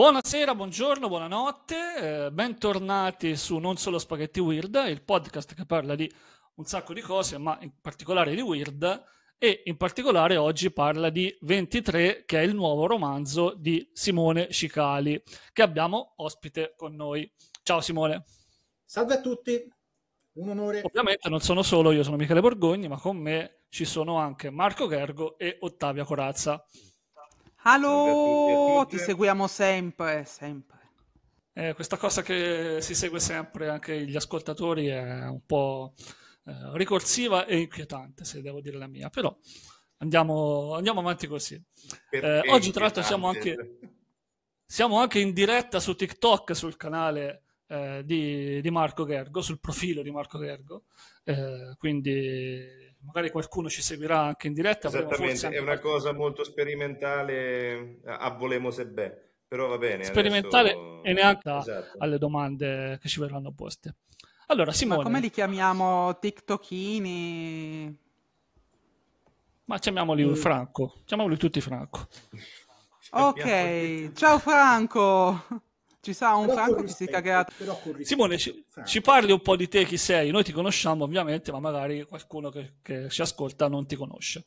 Buonasera, buongiorno, buonanotte, eh, bentornati su Non Solo Spaghetti Weird, il podcast che parla di un sacco di cose, ma in particolare di Weird, e in particolare oggi parla di 23, che è il nuovo romanzo di Simone Cicali, che abbiamo ospite con noi. Ciao Simone. Salve a tutti, un onore. Ovviamente non sono solo io, sono Michele Borgogni, ma con me ci sono anche Marco Gergo e Ottavia Corazza. Allo, ti seguiamo sempre, sempre. Eh, questa cosa che si segue sempre anche gli ascoltatori è un po' eh, ricorsiva e inquietante, se devo dire la mia, però andiamo, andiamo avanti così. Eh, oggi tra l'altro siamo anche, siamo anche, in diretta su TikTok, sul canale eh, di, di, Marco Gergo, sul profilo di Marco Gergo, eh, quindi magari qualcuno ci seguirà anche in diretta. Esattamente, è una cosa molto sperimentale, eh, a volemo se beh, però va bene. Sperimentale adesso... e neanche esatto. alle domande che ci verranno poste. Allora, Simone. Ma come li chiamiamo? TikTokini? Ma chiamiamoli mm. Franco, chiamiamoli tutti Franco. ok, ciao Franco! Ci sa un però Franco che si è Simone, ci, eh. ci, parli un po' di te, chi sei? Noi ti conosciamo ovviamente, ma magari qualcuno che, che ci ascolta non ti conosce.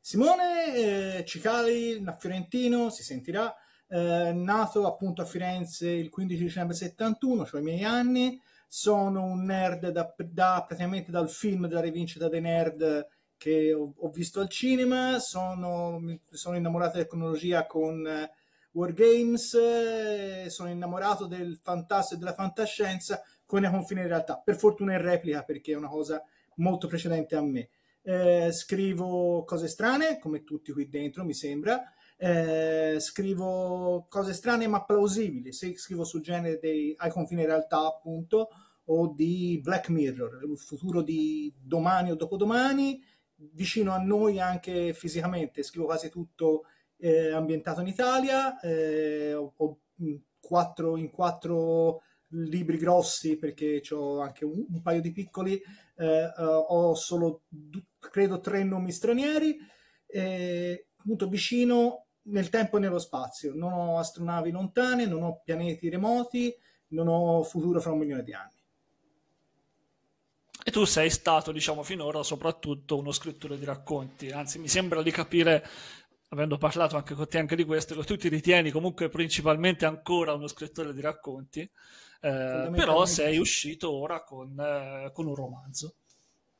Simone eh, Cicali, fiorentino, si sentirà, eh, nato appunto a Firenze il 15 dicembre 71, cioè i miei anni. Sono un nerd da, da, praticamente dal film della rivincita dei nerd che ho, ho visto al cinema. Sono, sono innamorato di tecnologia con Wargames, eh, sono innamorato del fantasma e della fantascienza con i confini in realtà. Per fortuna in replica perché è una cosa molto precedente a me. Eh, scrivo cose strane, come tutti qui dentro mi sembra. Eh, scrivo cose strane ma plausibili. Se scrivo sul genere dei ai confini in realtà, appunto, o di Black Mirror, il futuro di domani o dopodomani, vicino a noi anche fisicamente. Scrivo quasi tutto eh, ambientato in Italia, eh, ho, ho quattro, in quattro libri grossi perché ho anche un, un, paio di piccoli, eh, eh ho solo credo tre nomi stranieri, appunto vicino nel tempo e nello spazio, non ho astronavi lontane, non ho pianeti remoti, non ho futuro fra un milione di anni. E tu sei stato, diciamo, finora soprattutto uno scrittore di racconti, anzi mi sembra di capire avendo parlato anche con te anche di questo, che tu ti ritieni comunque principalmente ancora uno scrittore di racconti, eh, però sei uscito ora con, eh, con un romanzo.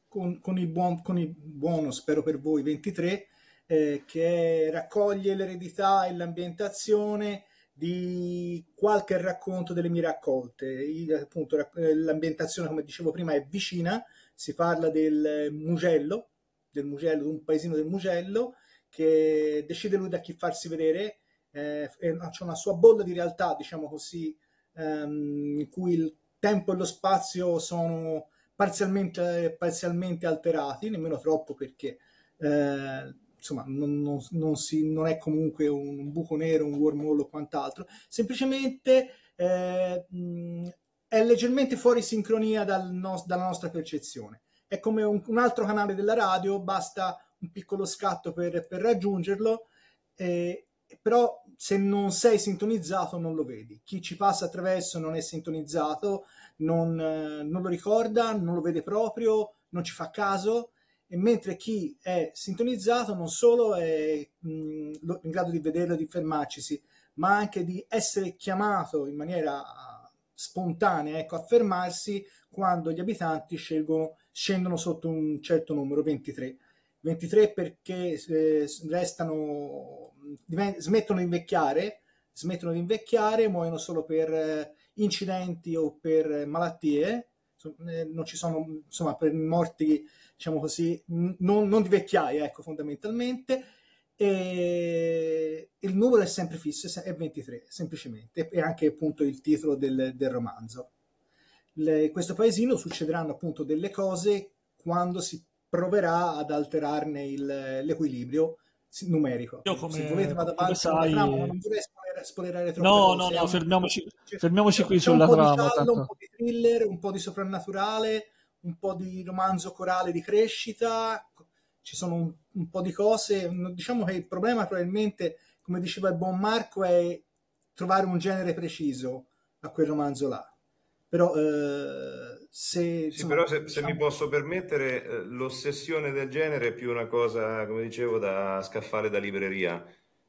Con, con, il buon, con, il buono, spero per voi, 23, eh, che raccoglie l'eredità e l'ambientazione di qualche racconto delle mie raccolte. Il, appunto, eh, l'ambientazione, come dicevo prima, è vicina, si parla del eh, Mugello, del Mugello, un paesino del Mugello, che decide lui da chi farsi vedere, eh, c'è una sua bolla di realtà, diciamo così, ehm, in cui il tempo e lo spazio sono parzialmente, parzialmente alterati, nemmeno troppo perché eh, insomma non, non, non, si, non, è comunque un buco nero, un wormhole o quant'altro, semplicemente eh, è leggermente fuori sincronia dal no, dalla nostra percezione. È come un, un altro canale della radio, basta un piccolo scatto per, per raggiungerlo, eh, però se non sei sintonizzato non lo vedi. Chi ci passa attraverso non è sintonizzato, non, eh, non lo ricorda, non lo vede proprio, non ci fa caso, e mentre chi è sintonizzato non solo è mh, mm, in grado di vederlo, di fermarcisi, ma anche di essere chiamato in maniera spontanea ecco, a fermarsi quando gli abitanti scelgono, scendono sotto un certo numero, 23. 23 perché eh, restano, smettono di invecchiare, smettono di invecchiare, muoiono solo per eh, incidenti o per eh, malattie, eh, non ci sono, insomma, per morti, diciamo così, non, non di vecchiaia, ecco, fondamentalmente. E il numero è sempre fisso, è 23, semplicemente, e anche appunto il titolo del, del romanzo. In questo paesino succederanno appunto delle cose quando si proverà ad alterarne il, l'equilibrio numerico. Io come, Se volete vado avanti sai... trama, non vorrei spoiler, spoilerare troppo. No, no, no, fermiamoci, cioè, fermiamoci qui sulla un trama. Giallo, tanto... Un po' di thriller, un po' di soprannaturale, un po' di romanzo corale di crescita, ci sono un, un po' di cose. Diciamo che il problema probabilmente, come diceva il buon Marco, è trovare un genere preciso a quel romanzo là. Però, eh, se, sì, però se, diciamo... se, mi posso permettere, eh, l'ossessione del genere è più una cosa, come dicevo, da scaffale da libreria.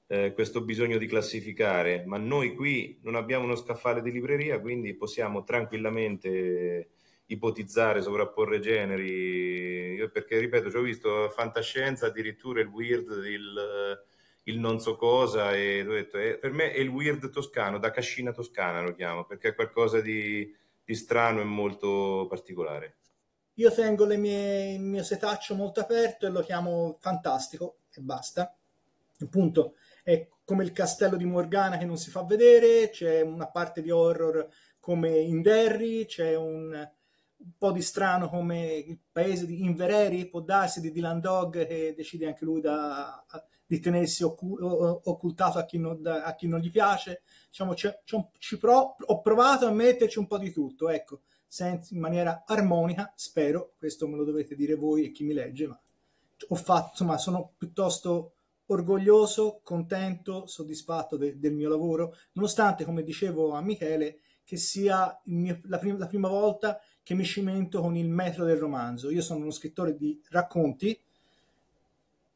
Eh, questo bisogno di classificare, ma noi qui non abbiamo uno scaffale di libreria, quindi possiamo tranquillamente ipotizzare, sovrapporre generi. Io perché, ripeto, ci ho visto fantascienza, addirittura il weird, il, il non so cosa, e ho detto, eh, per me è il weird toscano, da cascina toscana lo chiamo, perché è qualcosa di più strano e molto particolare. Io tengo mie, il mio setaccio molto aperto e lo chiamo fantastico e basta. Appunto, è come il castello di Morgana che non si fa vedere, c'è una parte di horror come in Derry, c'è un, un po' di strano come il paese di Invereri, può darsi, di Dylan Dog, che decide anche lui da, di tenersi occultato a chi, non, a chi non gli piace. Diciamo, c è, c ci pro, ho provato a metterci un po' di tutto, ecco, senza, in maniera armonica, spero, questo me lo dovete dire voi e chi mi legge, ma ho fatto, insomma, sono piuttosto orgoglioso, contento, soddisfatto de, del mio lavoro, nonostante, come dicevo a Michele, che sia mio, la, prim la prima volta che mi cimento con il metro del romanzo. Io sono uno scrittore di racconti,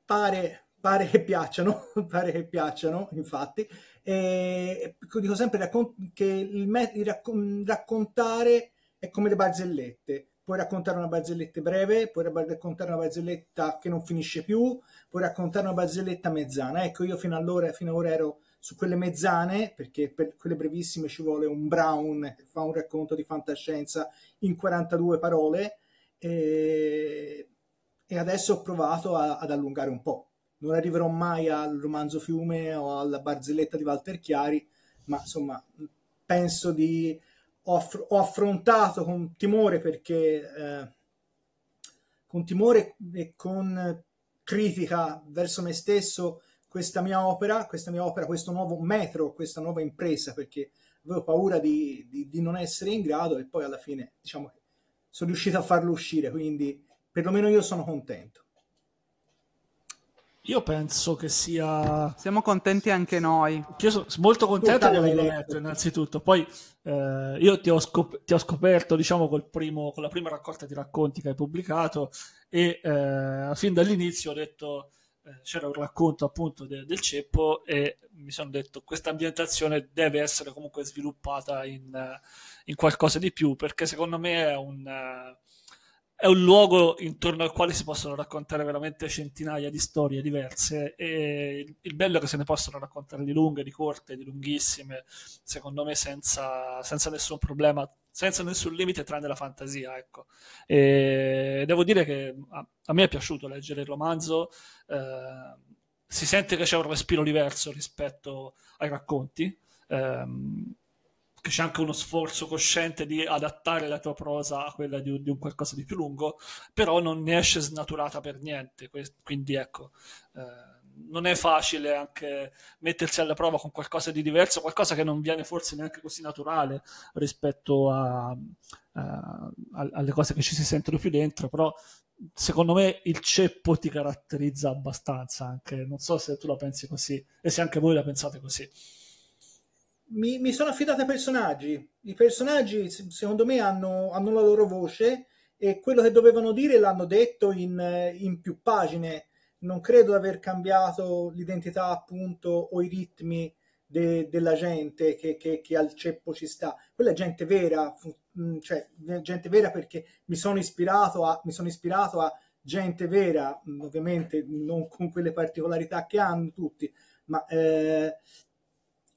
pare, pare che piacciono, pare che piacciono, infatti, e dico sempre che il met- raccon- raccontare è come le barzellette. Puoi raccontare una barzelletta breve, puoi raccontare una barzelletta che non finisce più, puoi raccontare una barzelletta mezzana. Ecco, io fino allora, fino ad ora ero su quelle mezzane, perché per quelle brevissime ci vuole un Brown che fa un racconto di fantascienza in 42 parole e, e adesso ho provato a, ad allungare un po'. Non arriverò mai al romanzo Fiume o alla barzelletta di Walter Chiari, ma insomma penso di... Ho, aff- ho affrontato con timore perché... Eh, con timore e con critica verso me stesso questa mia opera, questa mia opera, questo nuovo metro, questa nuova impresa, perché avevo paura di, di, di non essere in grado e poi alla fine, diciamo, sono riuscito a farlo uscire, quindi perlomeno io sono contento. Io penso che sia. Siamo contenti anche noi. Io sono molto contento di averlo letto, innanzitutto. Poi eh, io ti ho, scop- ti ho, scoperto, diciamo, col primo, con la prima raccolta di racconti che hai pubblicato, e eh, fin dall'inizio ho detto eh, c'era un racconto appunto de- del ceppo e mi sono detto questa ambientazione deve essere comunque sviluppata in, eh, in, qualcosa di più perché secondo me è un, eh, è un luogo intorno al quale si possono raccontare veramente centinaia di storie diverse e il bello è che se ne possono raccontare di lunghe, di corte, di lunghissime, secondo me senza, senza nessun problema, senza nessun limite tranne la fantasia. Ecco. E devo dire che a, a, me è piaciuto leggere il romanzo, eh, si sente che c'è un respiro diverso rispetto ai racconti. Ehm, che c'è anche uno sforzo cosciente di adattare la tua prosa a quella di un, di un qualcosa di più lungo, però non ne esce snaturata per niente. quindi ecco, eh, non è facile anche mettersi alla prova con qualcosa di diverso, qualcosa che non viene forse neanche così naturale rispetto a, eh, a, alle cose che ci si sentono più dentro, però secondo me il ceppo ti caratterizza abbastanza anche, non so se tu la pensi così e se anche voi la pensate così mi, mi sono affidato ai personaggi. I personaggi, secondo me, hanno, hanno, la loro voce e quello che dovevano dire l'hanno detto in, in più pagine. Non credo di aver cambiato l'identità, appunto, o i ritmi de, della gente che, che, che, al ceppo ci sta. Quella è gente vera, fu, mm, cioè gente vera perché mi sono ispirato a, mi sono ispirato a gente vera, ovviamente non con quelle particolarità che hanno tutti, ma eh,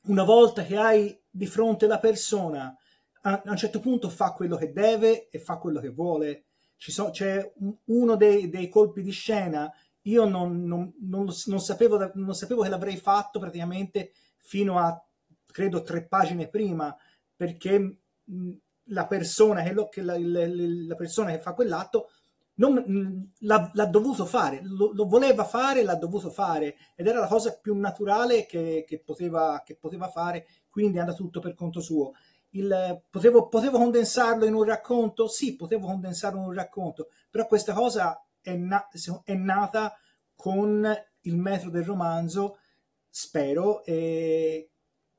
una volta che hai di fronte la persona, a, a un certo punto fa quello che deve e fa quello che vuole. So, c'è uno dei, dei, colpi di scena, io non, non, non, non sapevo, non sapevo che l'avrei fatto praticamente fino a, credo, tre pagine prima, perché la persona che, lo, che la, la, la persona che fa quell'atto non, mm, l'ha, l'ha, dovuto fare, lo, lo, voleva fare, l'ha dovuto fare ed era la cosa più naturale che, che, poteva, che poteva, fare, quindi era tutto per conto suo. Il, potevo, potevo, condensarlo in un racconto? Sì, potevo condensarlo in un racconto, però questa cosa è, na- è nata con il metro del romanzo, spero, e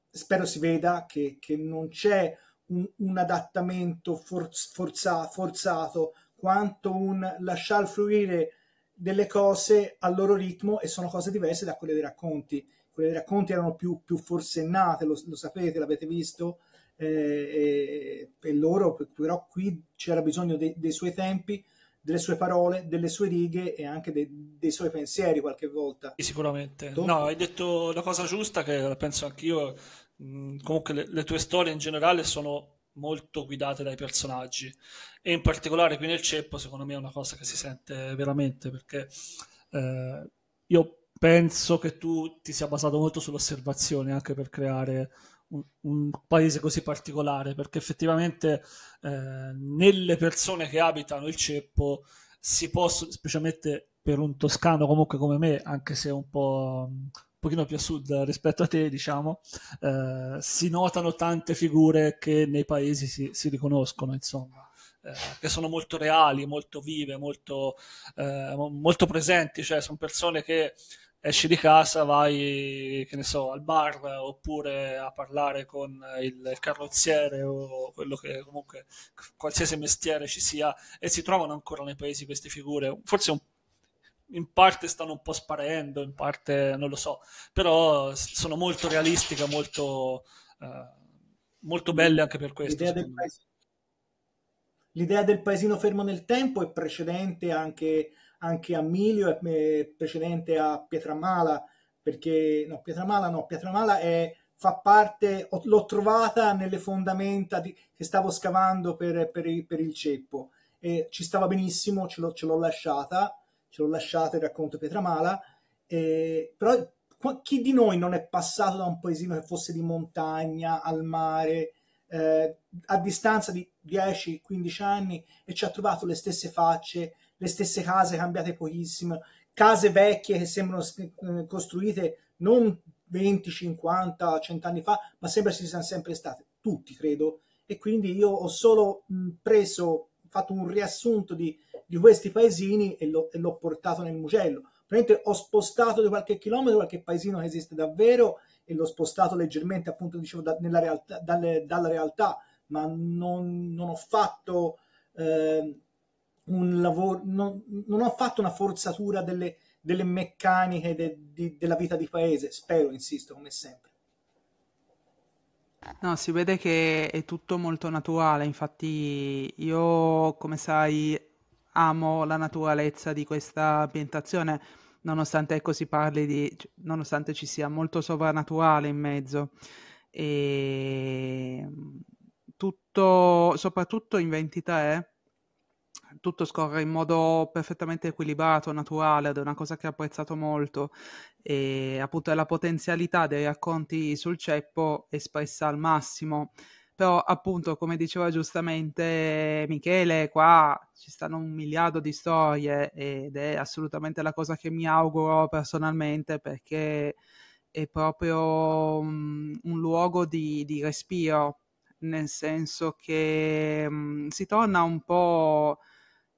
spero si veda che, che non c'è un, un adattamento for- forza- forzato quanto un lasciar fluire delle cose al loro ritmo e sono cose diverse da quelle dei racconti. Quelle dei racconti erano più, più forsennate, lo, lo sapete, l'avete visto, eh, e, e, loro, però qui c'era bisogno de, dei suoi tempi, delle sue parole, delle sue righe e anche de, dei suoi pensieri qualche volta. Sicuramente. Dopo... No, hai detto la cosa giusta che penso anch'io. Comunque le, le tue storie in generale sono molto guidate dai personaggi e in particolare qui nel ceppo secondo me è una cosa che si sente veramente perché eh, io penso che tu ti sia basato molto sull'osservazione anche per creare un, un paese così particolare perché effettivamente eh, nelle persone che abitano il ceppo si possono specialmente per un toscano comunque come me anche se un po' pochino più a sud rispetto a te, diciamo, eh, si notano tante figure che nei paesi si, si riconoscono, insomma, eh, che sono molto reali, molto vive, molto, eh, molto presenti, cioè sono persone che esci di casa, vai, che ne so, al bar oppure a parlare con il carrozziere o quello che comunque qualsiasi mestiere ci sia e si trovano ancora nei paesi queste figure, forse un in parte stanno un po' sparendo, in parte non lo so, però sono molto realistiche, molto, eh, molto belle anche per questo. L'idea del, paes- L'idea del, paesino fermo nel tempo è precedente anche, anche a Milio, è precedente a Pietramala, perché no, Pietramala no, Pietramala è fa parte, l'ho trovata nelle fondamenta di, che stavo scavando per, per, il, per, il, ceppo e ci stava benissimo, ce l'ho, ce l'ho lasciata ce l'ho lasciato il racconto Pietramala, eh, però chi di noi non è passato da un paesino che fosse di montagna al mare eh, a distanza di 10-15 anni e ci ha trovato le stesse facce, le stesse case cambiate pochissimo, case vecchie che sembrano eh, costruite non 20, 50, 100 anni fa, ma sembra si siano sempre state, tutti credo. E quindi io ho solo preso, fatto un riassunto di di questi paesini e l'ho, e l'ho portato nel Mugello. Praticamente ho spostato di qualche chilometro qualche paesino che esiste davvero e l'ho spostato leggermente, appunto, dicevo, da, realtà, dalle, dalla realtà, ma non, non ho fatto eh, un lavoro, non, non, ho fatto una forzatura delle, delle meccaniche de, de, della vita di paese, spero, insisto, come sempre. No, si vede che è tutto molto naturale, infatti io, come sai, amo la naturalezza di questa ambientazione, nonostante ecco si parli di, cioè, nonostante ci sia molto sovrannaturale in mezzo. E mm, tutto, soprattutto in 23, tutto scorre in modo perfettamente equilibrato, naturale, ed è una cosa che ho apprezzato molto. E appunto è la potenzialità dei racconti sul ceppo espressa al massimo però appunto come diceva giustamente Michele qua ci stanno un miliardo di storie ed è assolutamente la cosa che mi auguro personalmente perché è proprio um, un luogo di, di, respiro nel senso che um, si torna un po'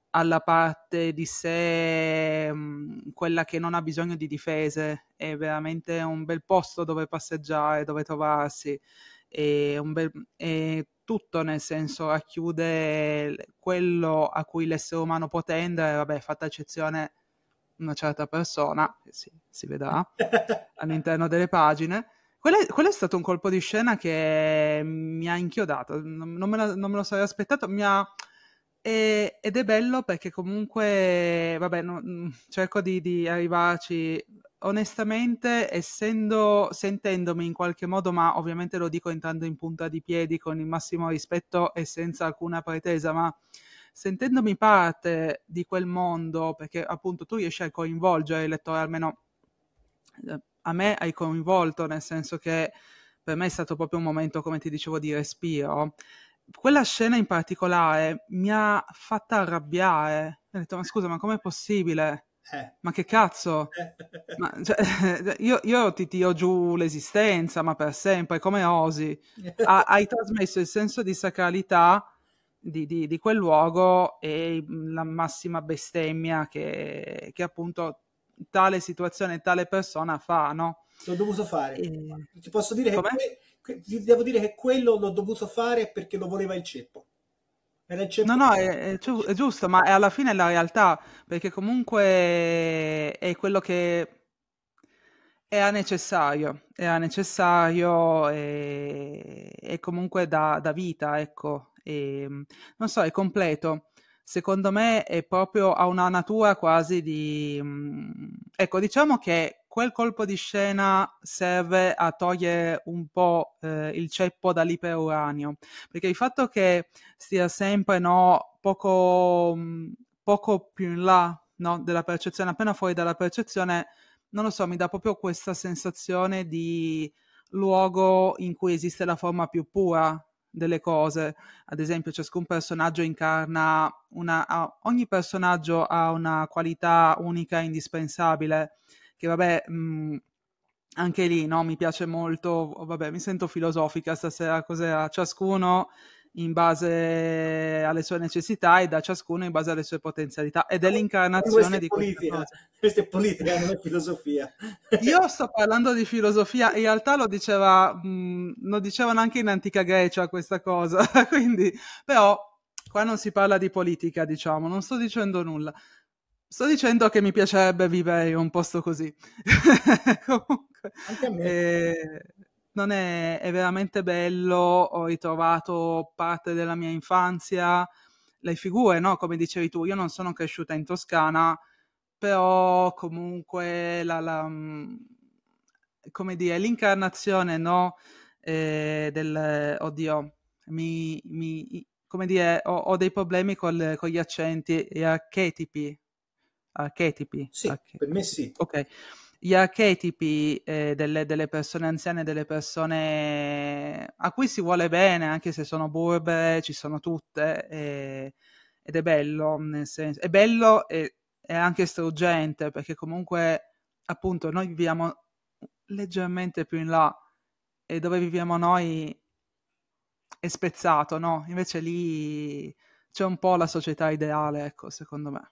alla parte di sé, um, quella che non ha bisogno di difese, è veramente un bel posto dove passeggiare, dove trovarsi è, bel, è tutto nel senso racchiude quello a cui l'essere umano può tendere, vabbè, fatta eccezione una certa persona, che si, si vedrà all'interno delle pagine. Quello è, quello è, stato un colpo di scena che mi ha inchiodato, non, me, lo, non me, lo, sarei aspettato, mi ha, e, ed è bello perché comunque, vabbè, no, mm, cerco di, di, arrivarci. Onestamente, essendo, sentendomi in qualche modo, ma ovviamente lo dico entrando in punta di piedi con il massimo rispetto e senza alcuna pretesa, ma sentendomi parte di quel mondo, perché appunto tu riesci a coinvolgere il lettore, almeno eh, a me hai coinvolto, nel senso che per me è stato proprio un momento, come ti dicevo, di respiro quella scena in particolare mi ha fatta arrabbiare. Ho detto, ma scusa, ma com'è possibile? Eh. Ma che cazzo? Ma, cioè, io, io, ti tiro giù l'esistenza, ma per sempre, come osi? Ha, hai trasmesso il senso di sacralità di, di, di quel luogo e la massima bestemmia che, che, appunto tale situazione, tale persona fa, no? L'ho dovuto fare. E... Ti posso dire Com'è? che, que... devo dire che quello l'ho dovuto fare perché lo voleva il ceppo. No, no, è, è, giu- è, giusto, ma è alla fine è la realtà, perché comunque è quello che era necessario, era necessario e, e comunque da, da, vita, ecco, e, non so, è completo. Secondo me è proprio, ha una natura quasi di... Mm, ecco, diciamo che quel colpo di scena serve a togliere un po' eh, il ceppo dall'iperuranio, perché il fatto che stia sempre no, poco, mm, poco più in là no, della percezione, appena fuori dalla percezione, non lo so, mi dà proprio questa sensazione di luogo in cui esiste la forma più pura delle cose. Ad esempio, ciascun personaggio incarna una. ogni personaggio ha una qualità unica e indispensabile che vabbè, mh, mhmm, anche lì no, mi piace molto, oh, vabbè, mi sento filosofica stasera, cos'era? Ciascuno in base alle sue necessità e da ciascuno in base alle sue potenzialità ed è l'incarnazione di politica, questa, questa è politica, non è filosofia. Io sto parlando di filosofia, in realtà lo, diceva, mh, mhmm, lo dicevano anche in antica Grecia questa cosa, quindi però qua non si parla di politica, diciamo, non sto dicendo nulla. Sto dicendo che mi piacerebbe vivere in un posto così. Comunque, eh, non è, è, veramente bello. Ho ritrovato parte della mia infanzia, le figure, no? come dicevi tu. Io non sono cresciuta in Toscana, però comunque la, la, mm, come dire, l'incarnazione no? Eh, del oddio, mi, mi, come dire, ho, ho dei problemi col, con gli accenti e archetipi Archetipi? Sì, Archetipi. per me sì. Ok. Gli archetipi eh, delle, delle, persone anziane, delle persone a cui si vuole bene, anche se sono burbere, ci sono tutte, eh, ed è bello, nel senso, è bello e è anche struggente, perché comunque, appunto, noi viviamo leggermente più in là, e dove viviamo noi è spezzato, no? Invece lì c'è un po' la società ideale, ecco, secondo me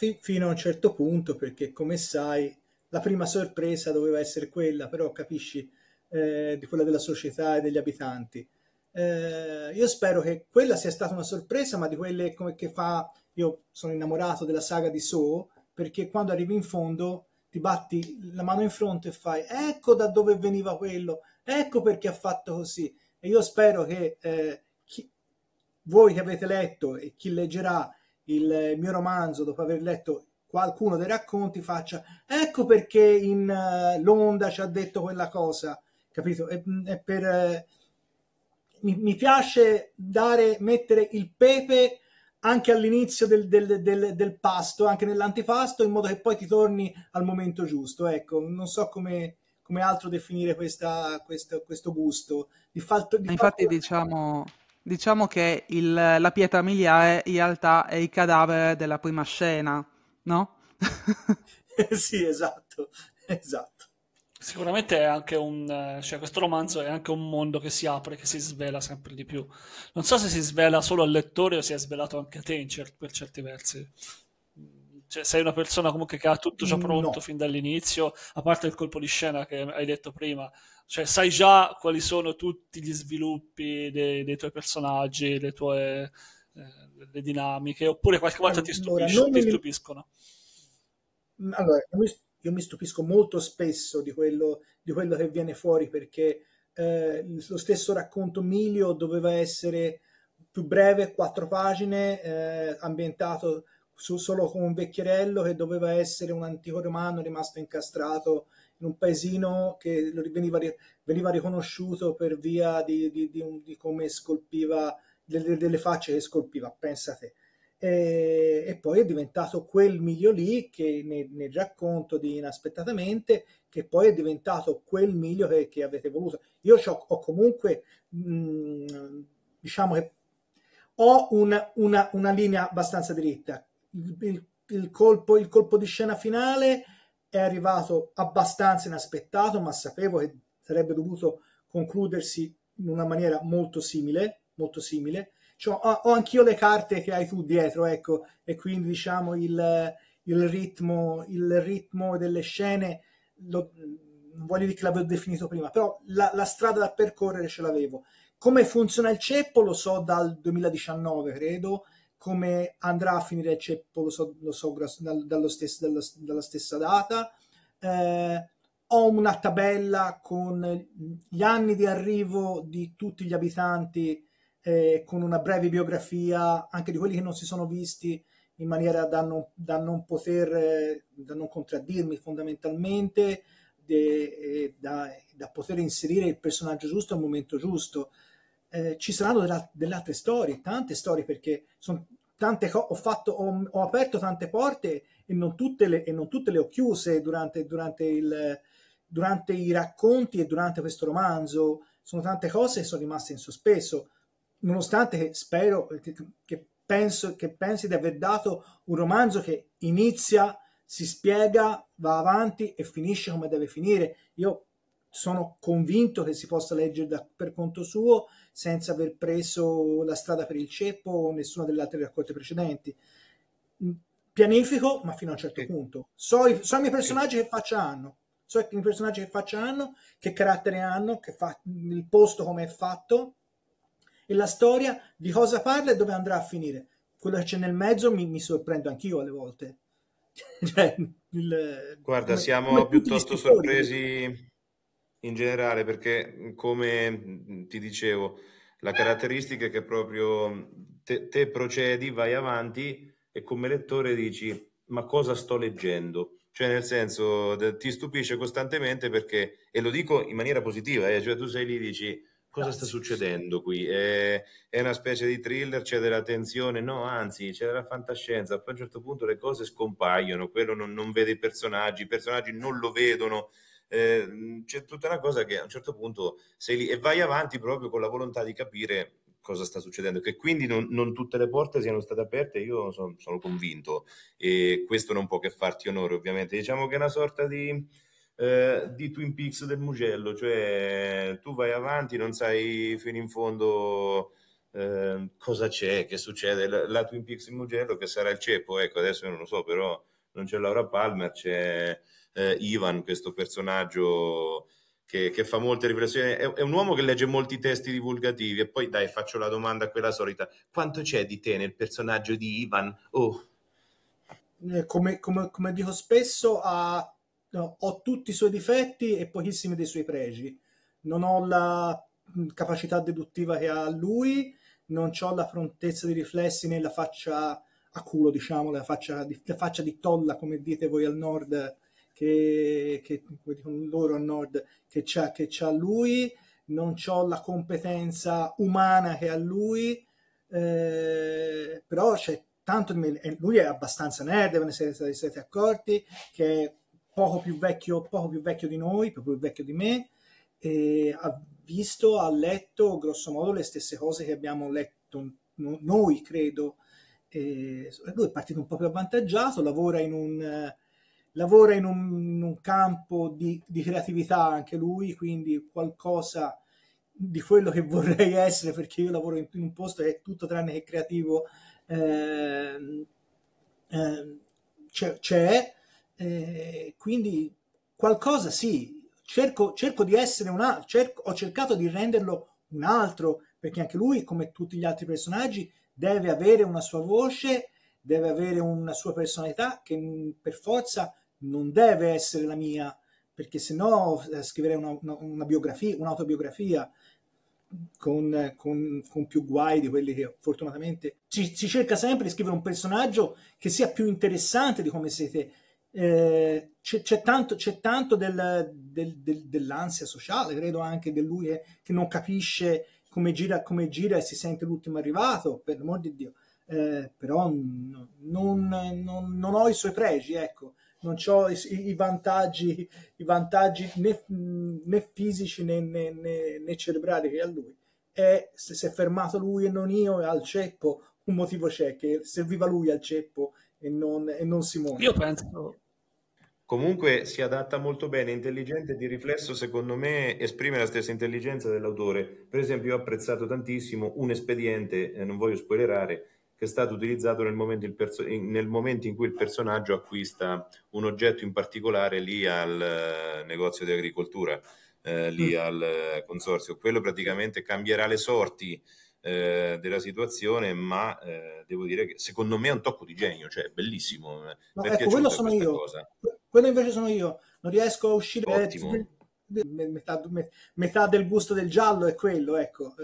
fi- fino a un certo punto, perché come sai la prima sorpresa doveva essere quella, però capisci, eh, di quella della società e degli abitanti. Eh, io spero che quella sia stata una sorpresa, ma di quelle come che fa, io sono innamorato della saga di Soo, perché quando arrivi in fondo ti batti la mano in fronte e fai ecco da dove veniva quello, ecco perché ha fatto così. E io spero che eh, chi, voi che avete letto e chi leggerà il mio romanzo, dopo aver letto qualcuno dei racconti, faccia ecco perché in uh, eh, l'onda ci ha detto quella cosa, capito? È, è mm, per, eh, mi, mi, piace dare, mettere il pepe anche all'inizio del, del, del, del, pasto, anche nell'antipasto, in modo che poi ti torni al momento giusto. Ecco, non so come, come altro definire questa, questo, questo gusto. Di fatto, di Infatti, fatto... diciamo Diciamo che il, la pietra miliare in realtà è il cadavere della prima scena, no? sì, esatto, esatto. Sicuramente è anche un, cioè questo romanzo è anche un mondo che si apre, che si svela sempre di più. Non so se si svela solo al lettore o si è svelato anche a te cer- per certi versi. Cioè, sei una persona comunque che ha tutto già pronto no. fin dall'inizio, a parte il colpo di scena che hai detto prima. Cioè, sai già quali sono tutti gli sviluppi dei, dei tuoi personaggi, le tue eh, le dinamiche, oppure qualche volta allora, ti, stupisci, ti mi... stupiscono. Mm, allora, io mi, stupisco molto spesso di quello, di quello che viene fuori perché eh, lo stesso racconto Milio doveva essere più breve, quattro pagine, eh, ambientato su solo con un vecchierello che doveva essere un antico romano rimasto incastrato in un paesino che veniva, veniva riconosciuto per via di, di, di, di come scolpiva delle, delle, facce che scolpiva, pensate. E, e poi è diventato quel miglio lì che nel, nel, racconto di inaspettatamente, che poi è diventato quel miglio che, che avete voluto. Io ho comunque, mh, mm, diciamo che ho un, una, una linea abbastanza dritta il, il, il, colpo, il colpo di scena finale è arrivato abbastanza inaspettato, ma sapevo che sarebbe dovuto concludersi in una maniera molto simile, molto simile. Cioè, ho, ho anch'io le carte che hai tu dietro, ecco, e quindi diciamo il, il ritmo, il ritmo delle scene, lo, non voglio dire che l'avevo definito prima, però la, la strada da percorrere ce l'avevo. Come funziona il ceppo lo so dal 2019, credo, come andrà a finire il ceppo lo so, lo so dallo stesso, dallo, dalla stessa data. Eh, ho una tabella con gli anni di arrivo di tutti gli abitanti, eh, con una breve biografia anche di quelli che non si sono visti, in maniera da non, da non poter, eh, da non contraddirmi fondamentalmente, de, eh, da, da poter inserire il personaggio giusto al momento giusto eh, ci saranno della, delle altre storie, tante storie, perché sono tante co- ho, fatto, ho, ho, aperto tante porte e non tutte le, e non tutte le ho chiuse durante, durante, il, durante i racconti e durante questo romanzo. Sono tante cose che sono rimaste in sospeso, nonostante che spero che, che penso, che pensi di aver dato un romanzo che inizia, si spiega, va avanti e finisce come deve finire. Io sono convinto che si possa leggere da, per conto suo senza aver preso la strada per il ceppo o nessuna delle altre raccolte precedenti. Mm, pianifico, ma fino a un certo sì. punto. So i, so i, miei personaggi sì. che faccia hanno, so i miei personaggi che faccia hanno, che carattere hanno, che fa, il posto come è fatto e la storia di cosa parla e dove andrà a finire. Quello che c'è nel mezzo mi, mi sorprendo anch'io alle volte. cioè, il, Guarda, come, siamo come piuttosto sorpresi in generale perché come ti dicevo la caratteristica è che proprio te, te procedi, vai avanti e come lettore dici ma cosa sto leggendo? Cioè nel senso ti stupisce costantemente perché, e lo dico in maniera positiva, eh, cioè tu sei lì e dici cosa sta succedendo qui? È, è, una specie di thriller, c'è della tensione, no, anzi, c'è della fantascienza. Poi a un certo punto le cose scompaiono, quello non, non vede i personaggi, i personaggi non lo vedono, Ehm, c'è tutta una cosa che a un certo punto sei lì e vai avanti proprio con la volontà di capire cosa sta succedendo, che quindi non, non tutte le porte siano state aperte, io sono, sono convinto e questo non può che farti onore ovviamente, diciamo che è una sorta di... Eh, di Twin Peaks del Mugello, cioè tu vai avanti, non sai fino in fondo eh, cosa c'è, che succede. La, la Twin Peaks in Mugello, che sarà il ceppo, ecco, adesso non lo so, però non c'è Laura Palmer, c'è eh, Ivan, questo personaggio che, che fa molte riflessioni, è, è, un uomo che legge molti testi divulgativi e poi dai faccio la domanda quella solita, quanto c'è di te nel personaggio di Ivan? Oh. Eh, come, come, come dico spesso, ha, no, ho tutti i suoi difetti e pochissimi dei suoi pregi. Non ho la mm, capacità deduttiva che ha lui, non ho la prontezza di riflessi nella faccia a culo, diciamo, la faccia, la faccia di tolla, come dite voi al nord, che, che dicono loro a nord che c'ha, che c'ha lui, non ho la competenza umana che ha lui, eh, però c'è tanto di me, lui è abbastanza nerd, ve ne siete, siete accorti, che è poco più vecchio, poco più vecchio di noi, proprio più vecchio di me, e ha visto, ha letto grosso modo le stesse cose che abbiamo letto noi, credo. E lui è partito un po' più avvantaggiato, lavora in un lavora in un, in un campo di, di, creatività anche lui, quindi qualcosa di quello che vorrei essere perché io lavoro in, in un posto che è tutto tranne che creativo eh, eh, c'è, eh, quindi qualcosa sì, cerco, cerco di essere un altro, cerco, ho cercato di renderlo un altro perché anche lui come tutti gli altri personaggi deve avere una sua voce deve avere una sua personalità che mm, per forza non deve essere la mia, perché se no eh, scriverei una, una, una biografia, un'autobiografia con, con, con, più guai di quelli che fortunatamente ci, si cerca sempre di scrivere un personaggio che sia più interessante di come siete. Eh, c'è, tanto, tanto del, del, del, dell'ansia sociale, credo anche di lui che, che, non capisce come gira, come gira e si sente l'ultimo arrivato, per l'amor di Dio. Eh, però non, non, non, ho i suoi pregi, ecco non ho i, i, vantaggi, i vantaggi né, né fisici né, né, né, cerebrali che ha lui. E se si è fermato lui e non io al ceppo, un motivo c'è che serviva lui al ceppo e non, e non Simone. Io penso. Comunque si adatta molto bene, intelligente di riflesso, secondo me esprime la stessa intelligenza dell'autore. Per esempio, io ho apprezzato tantissimo un espediente, eh, non voglio spoilerare, che è stato utilizzato nel momento, perso- nel momento in cui il personaggio acquista un oggetto in particolare lì al eh, negozio di agricoltura, eh, lì mm. al eh, consorzio. Quello praticamente cambierà le sorti eh, della situazione, ma eh, devo dire che secondo me è un tocco di genio, cioè è bellissimo. No, eh. ecco, quello sono io. Cosa. Quello invece sono io. Non riesco a uscire. Ottimo. Metà, metà del gusto del giallo è quello, ecco.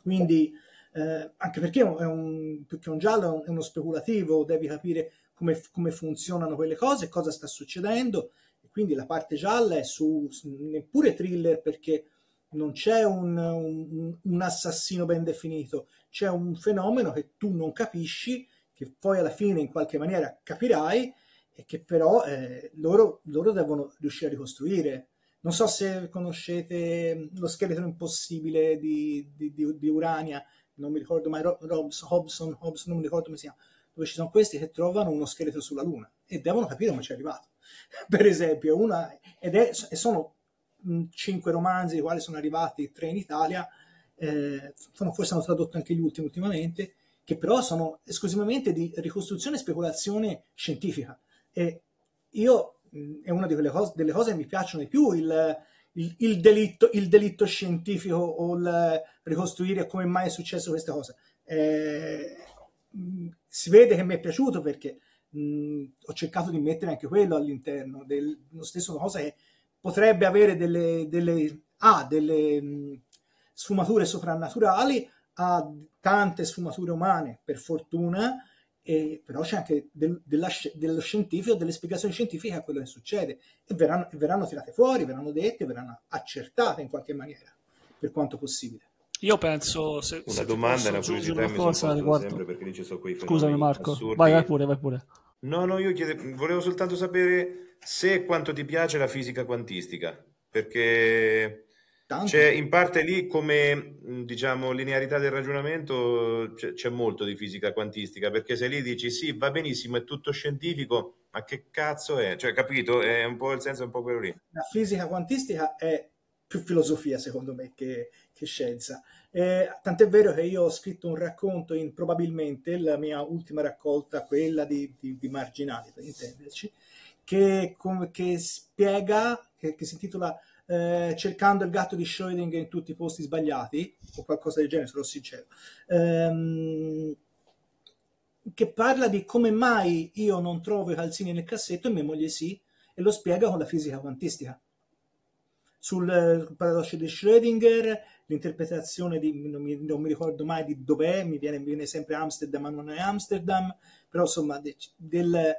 quindi eh, anche perché è un, più che un giallo è uno speculativo, devi capire come, come funzionano quelle cose, cosa sta succedendo, E quindi la parte gialla è su, neppure thriller perché non c'è un, un, un, assassino ben definito, c'è un fenomeno che tu non capisci, che poi alla fine in qualche maniera capirai e che però eh, loro, loro, devono riuscire a ricostruire. Non so se conoscete mm, lo scheletro impossibile di, di, di, di Urania, non mi ricordo mai, Robs, Hobson, Hobson, non mi ricordo come si chiama, dove ci sono questi che trovano uno scheletro sulla Luna e devono capire come ci è arrivato. per esempio, una, ed è, sono cinque romanzi i quali sono arrivati tre in Italia, eh, forse hanno tradotto anche gli ultimi ultimamente, che però sono esclusivamente di ricostruzione e speculazione scientifica. E io, è una delle cose, delle cose che mi piacciono di più, il il, il, delitto, il delitto scientifico o il ricostruire come mai è successo questa cosa. Eh, mm, si vede che mi è piaciuto perché mh, mm, ho cercato di mettere anche quello all'interno del, lo stesso cosa che potrebbe avere delle, delle, ah, delle mh, mm, sfumature soprannaturali ha tante sfumature umane per fortuna e, però c'è anche del, della, dello scientifico, delle spiegazioni scientifiche a quello che succede e verranno, verranno tirate fuori, verranno dette, verranno accertate in qualche maniera, per quanto possibile. Io penso se, una se domanda, una curiosità una cosa, mi sono sempre perché lì ci sono quei Scusami Marco, assurdi. vai, pure, vai pure. No, no, io chiedevo, volevo soltanto sapere se e quanto ti piace la fisica quantistica, perché Tanto. C'è in parte lì come diciamo linearità del ragionamento c'è, c'è, molto di fisica quantistica perché se lì dici sì va benissimo è tutto scientifico ma che cazzo è cioè capito è un po' il senso è un po' quello lì la fisica quantistica è più filosofia secondo me che, che scienza eh, tant'è vero che io ho scritto un racconto in probabilmente la mia ultima raccolta quella di, di, di Marginali per intenderci che, che spiega che, che si intitola eh, cercando il gatto di Schrödinger in tutti i posti sbagliati, o qualcosa del genere, sarò sincero, ehm, che parla di come mai io non trovo i calzini nel cassetto e mia moglie sì, e lo spiega con la fisica quantistica. Sul, sul eh, paradosso di Schrödinger, l'interpretazione di, non mi, non mi ricordo mai di dov'è, mi viene, mi viene sempre Amsterdam, ma non è Amsterdam, però insomma de, del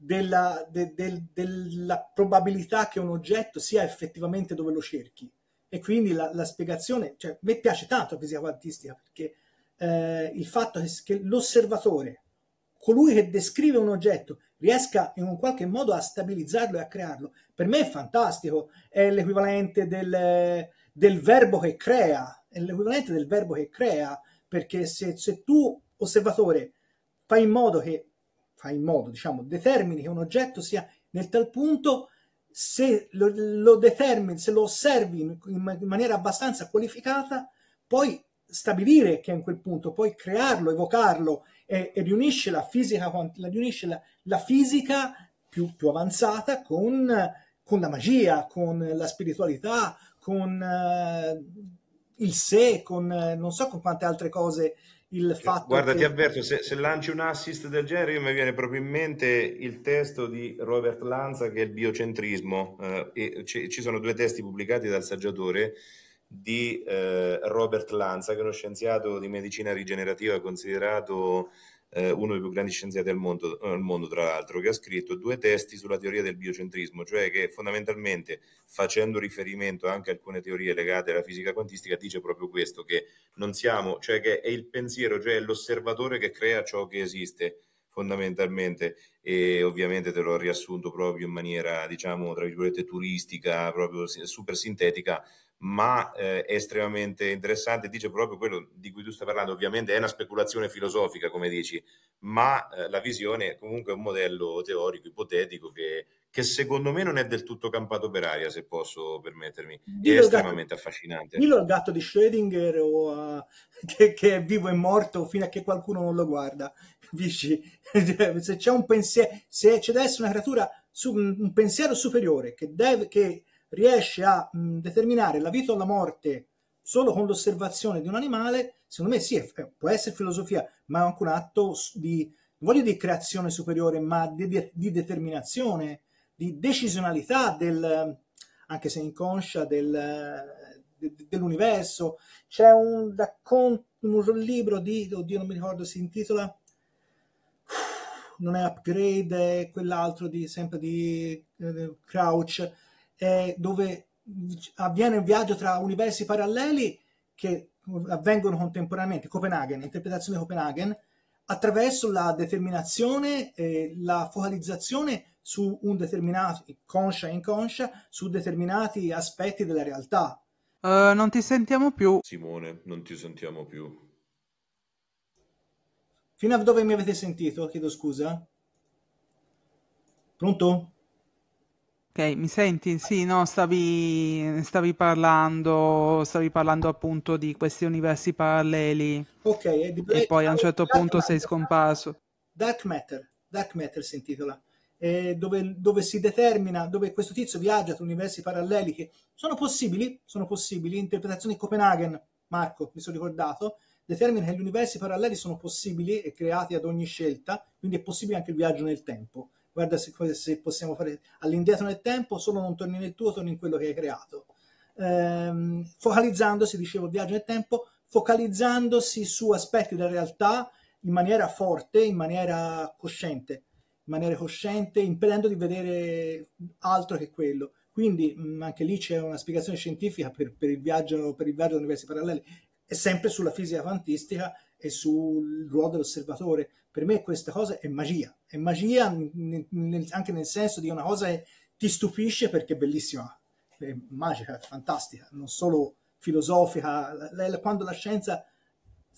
della, de, de, della, probabilità che un oggetto sia effettivamente dove lo cerchi. E quindi la, la spiegazione, cioè, a me piace tanto la fisica quantistica perché eh, il fatto che, che, l'osservatore, colui che descrive un oggetto, riesca in un qualche modo a stabilizzarlo e a crearlo, per me è fantastico, è l'equivalente del, del verbo che crea, è l'equivalente del verbo che crea, perché se, se tu, osservatore, fai in modo che fa in modo, diciamo, determini che un oggetto sia nel tal punto, se lo, lo determini, se lo osservi in, in maniera abbastanza qualificata, poi stabilire che è in quel punto, poi crearlo, evocarlo e, e riunisce la fisica, la, riunisce la, la fisica più, più, avanzata con, con, la magia, con la spiritualità, con uh, il sé, con uh, non so con quante altre cose il fatto Guarda, che... ti avverto, se, se, lanci un assist del genere, mi viene proprio in mente il testo di Robert Lanza che è il biocentrismo, eh, e ci, ci, sono due testi pubblicati dal saggiatore di eh, Robert Lanza, che è uno scienziato di medicina rigenerativa considerato eh, uno dei più grandi scienziati al mondo, eh, al mondo, tra l'altro, che ha scritto due testi sulla teoria del biocentrismo, cioè che fondamentalmente, facendo riferimento anche a alcune teorie legate alla fisica quantistica, dice proprio questo, che non siamo, cioè che è il pensiero, cioè è l'osservatore che crea ciò che esiste fondamentalmente e ovviamente te l'ho riassunto proprio in maniera diciamo tra virgolette turistica proprio super sintetica ma eh, è estremamente interessante, dice proprio quello di cui tu stai parlando, ovviamente è una speculazione filosofica, come dici, ma eh, la visione è comunque un modello teorico, ipotetico, che, che, secondo me non è del tutto campato per aria, se posso permettermi, dillo è estremamente gatto, affascinante. Dillo al gatto di Schrödinger o, uh, che, che, è vivo e morto fino a che qualcuno non lo guarda, dici, se c'è un pensiero, se c'è da essere una creatura, su, un pensiero superiore che deve... Che, riesce a mh, determinare la vita o la morte solo con l'osservazione di un animale, secondo me sì, è, può essere filosofia, ma è anche un atto di, non voglio dire creazione superiore, ma di, di, di determinazione, di decisionalità del, anche se inconscia, del, de, dell'universo. C'è un racconto, un libro di, oddio non mi ricordo, si intitola non è Upgrade, è quell'altro di, sempre di eh, Crouch, eh, dove avviene un viaggio tra universi paralleli che avvengono contemporaneamente, Copenaghen, interpretazione di Copenaghen, attraverso la determinazione, eh, la focalizzazione su un determinato, conscia e inconscia, su determinati aspetti della realtà. Uh, non ti sentiamo più. Simone, non ti sentiamo più. Fino a dove mi avete sentito? Chiedo scusa. Pronto? Ok, mi senti? Sì, no, stavi, stavi, parlando, stavi parlando appunto di questi universi paralleli. Ok, e, e poi a un certo punto sei scomparso. Dark Matter, Dark Matter si intitola, eh, dove, dove, si determina, dove questo tizio viaggia tra universi paralleli che sono possibili, sono possibili, interpretazioni di Copenaghen, Marco, mi sono ricordato, determina che gli universi paralleli sono possibili e creati ad ogni scelta, quindi è possibile anche il viaggio nel tempo guarda se, se possiamo fare all'indietro nel tempo, solo non torni nel tuo, torni in quello che hai creato. Ehm, focalizzandosi, dicevo, viaggio nel tempo, focalizzandosi su aspetti della realtà in maniera forte, in maniera cosciente, in maniera cosciente, impedendo di vedere altro che quello. Quindi mh, anche lì c'è una spiegazione scientifica per, per, il viaggio, per il viaggio ad universi paralleli, è sempre sulla fisica quantistica e sul ruolo dell'osservatore. Per me questa cosa è magia, è magia nel, nel, anche nel senso di una cosa che ti stupisce perché è bellissima, è magica, è fantastica, non solo filosofica. La, la, quando la scienza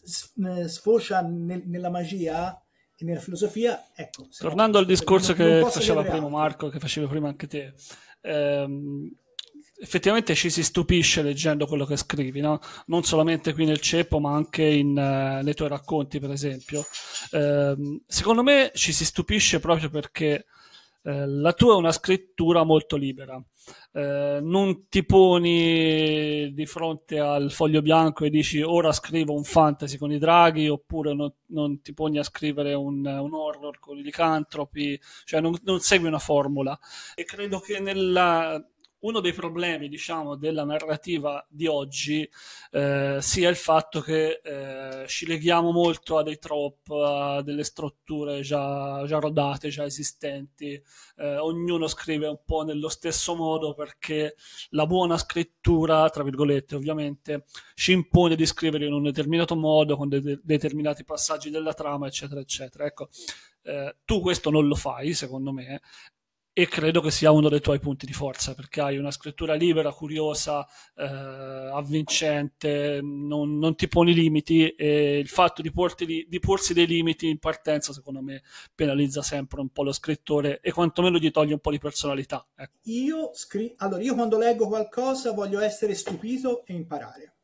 eh, sfocia nel, nella magia e nella filosofia, ecco. Tornando al discorso che faceva prima Marco, che faceva prima anche te. Ehm effettivamente ci si stupisce leggendo quello che scrivi, no? non solamente qui nel ceppo, ma anche in, uh, nei tuoi racconti, per esempio. Uh, secondo me ci si stupisce proprio perché uh, la tua è una scrittura molto libera. Eh, non ti poni di fronte al foglio bianco e dici ora scrivo un fantasy con i draghi oppure non, non ti poni a scrivere un, un, horror con i licantropi, cioè non, non segui una formula e credo che nella, uno dei problemi, diciamo, della narrativa di oggi eh, sia il fatto che eh, ci leghiamo molto a dei trope, a delle strutture già, già rodate, già esistenti. Eh, ognuno scrive un po' nello stesso modo perché la buona scrittura, tra virgolette, ovviamente, ci impone di scrivere in un determinato modo, con de- determinati passaggi della trama, eccetera, eccetera. Ecco, eh, tu questo non lo fai, secondo me, e credo che sia uno dei tuoi punti di forza perché hai una scrittura libera, curiosa, eh, avvincente, non, non, ti poni limiti e il fatto di, porti, di, porsi dei limiti in partenza secondo me penalizza sempre un po' lo scrittore e quantomeno gli toglie un po' di personalità. Ecco. Io, scri- allora, io quando leggo qualcosa voglio essere stupito e imparare.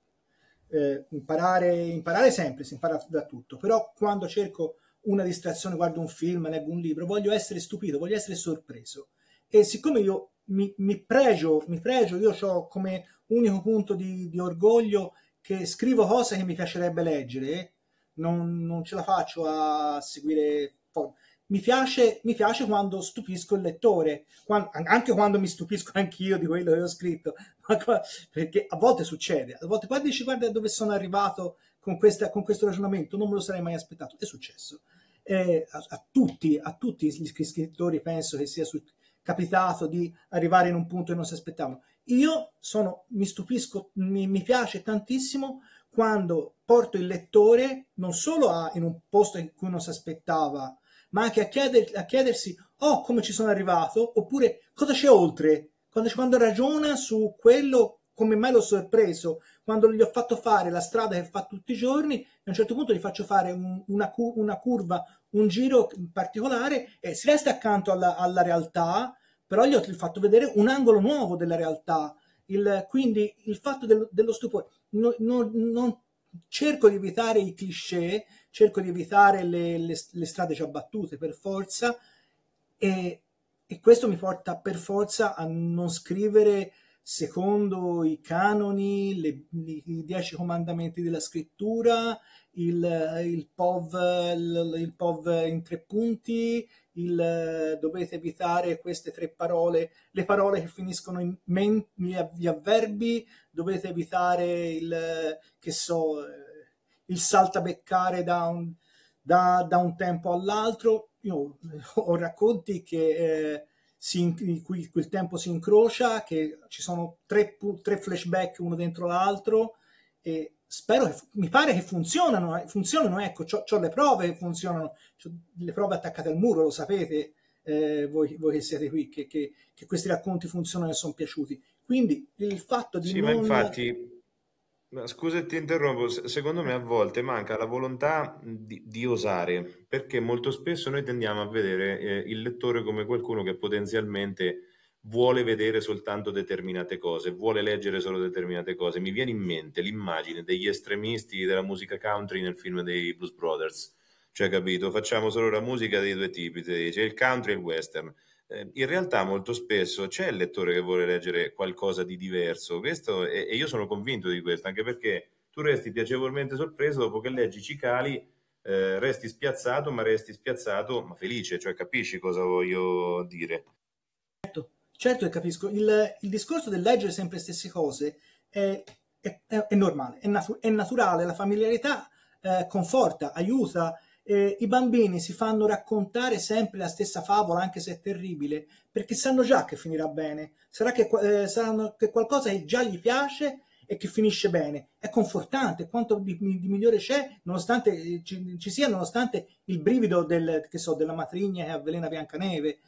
Eh, imparare, imparare sempre, si impara da tutto, però quando cerco una distrazione, guardo un film, leggo un libro, voglio essere stupito, voglio essere sorpreso. E siccome io mi, mi pregio, mi pregio, io ho come unico punto di, di, orgoglio che scrivo cose che mi piacerebbe leggere, non, non ce la faccio a seguire... Mi piace, mi piace quando stupisco il lettore, quando, anche quando mi stupisco anch'io di quello che ho scritto, perché a volte succede, a volte poi dici guarda dove sono arrivato con, questa, con questo ragionamento, non me lo sarei mai aspettato, è successo eh, a, a, tutti, a tutti gli scrittori penso che sia su, capitato di arrivare in un punto che non si aspettavano. Io sono, mi stupisco, mi, mi piace tantissimo quando porto il lettore non solo a, in un posto in cui non si aspettava, ma anche a, chieder, a chiedersi oh, come ci sono arrivato, oppure cosa c'è oltre, quando, quando ragiona su quello come mai l'ho sorpreso quando gli ho fatto fare la strada che fa tutti i giorni a un certo punto gli faccio fare un, una, una, curva, un giro particolare e si resta accanto alla, alla realtà, però gli ho fatto vedere un angolo nuovo della realtà. Il, quindi il fatto dello, dello stupore, no, no, non cerco di evitare i cliché, cerco di evitare le, le, le strade già battute per forza e, e questo mi porta per forza a non scrivere secondo i canoni, le, i dieci comandamenti della scrittura, il, il, POV, il, il, POV, in tre punti, il, dovete evitare queste tre parole, le parole che finiscono in men, gli, avverbi, dovete evitare il, che so, il saltabeccare da un, da, da un tempo all'altro. Io eh, ho racconti che... Eh, in cui il tempo si incrocia, che ci sono tre, tre flashback uno dentro l'altro e spero che mi pare che funzionano, eh, funzionano ecco, ho le prove funzionano, c'ho le prove attaccate al muro, lo sapete eh, voi, voi, che siete qui, che, che, che, questi racconti funzionano e sono piaciuti. Quindi il fatto di... Sì, non... ma infatti scusa, ti interrompo. secondo me a volte manca la volontà di, di osare, perché molto spesso noi tendiamo a vedere eh, il lettore come qualcuno che potenzialmente vuole vedere soltanto determinate cose, vuole leggere solo determinate cose. Mi viene in mente l'immagine degli estremisti della musica country nel film dei Blues Brothers. Cioè, capito? Facciamo solo la musica dei due tipi, c'è il country e il western eh, in realtà molto spesso c'è il lettore che vuole leggere qualcosa di diverso, questo, e, e io sono convinto di questo, anche perché tu resti piacevolmente sorpreso dopo che leggi Cicali eh, resti spiazzato, ma resti spiazzato, ma felice, cioè capisci cosa voglio dire. Certo, certo che capisco. Il, il, discorso del leggere sempre le stesse cose è, è, è normale, è, natu- è, naturale, la familiarità eh, conforta, aiuta, eh, I bambini si fanno raccontare sempre la stessa favola, anche se è terribile, perché sanno già che finirà bene, sarà che, eh, saranno, che qualcosa che già gli piace e che finisce bene. È confortante, quanto di, di migliore c'è, nonostante eh, ci, ci, sia, nonostante il brivido del, so, della matrigna che avvelena Biancaneve.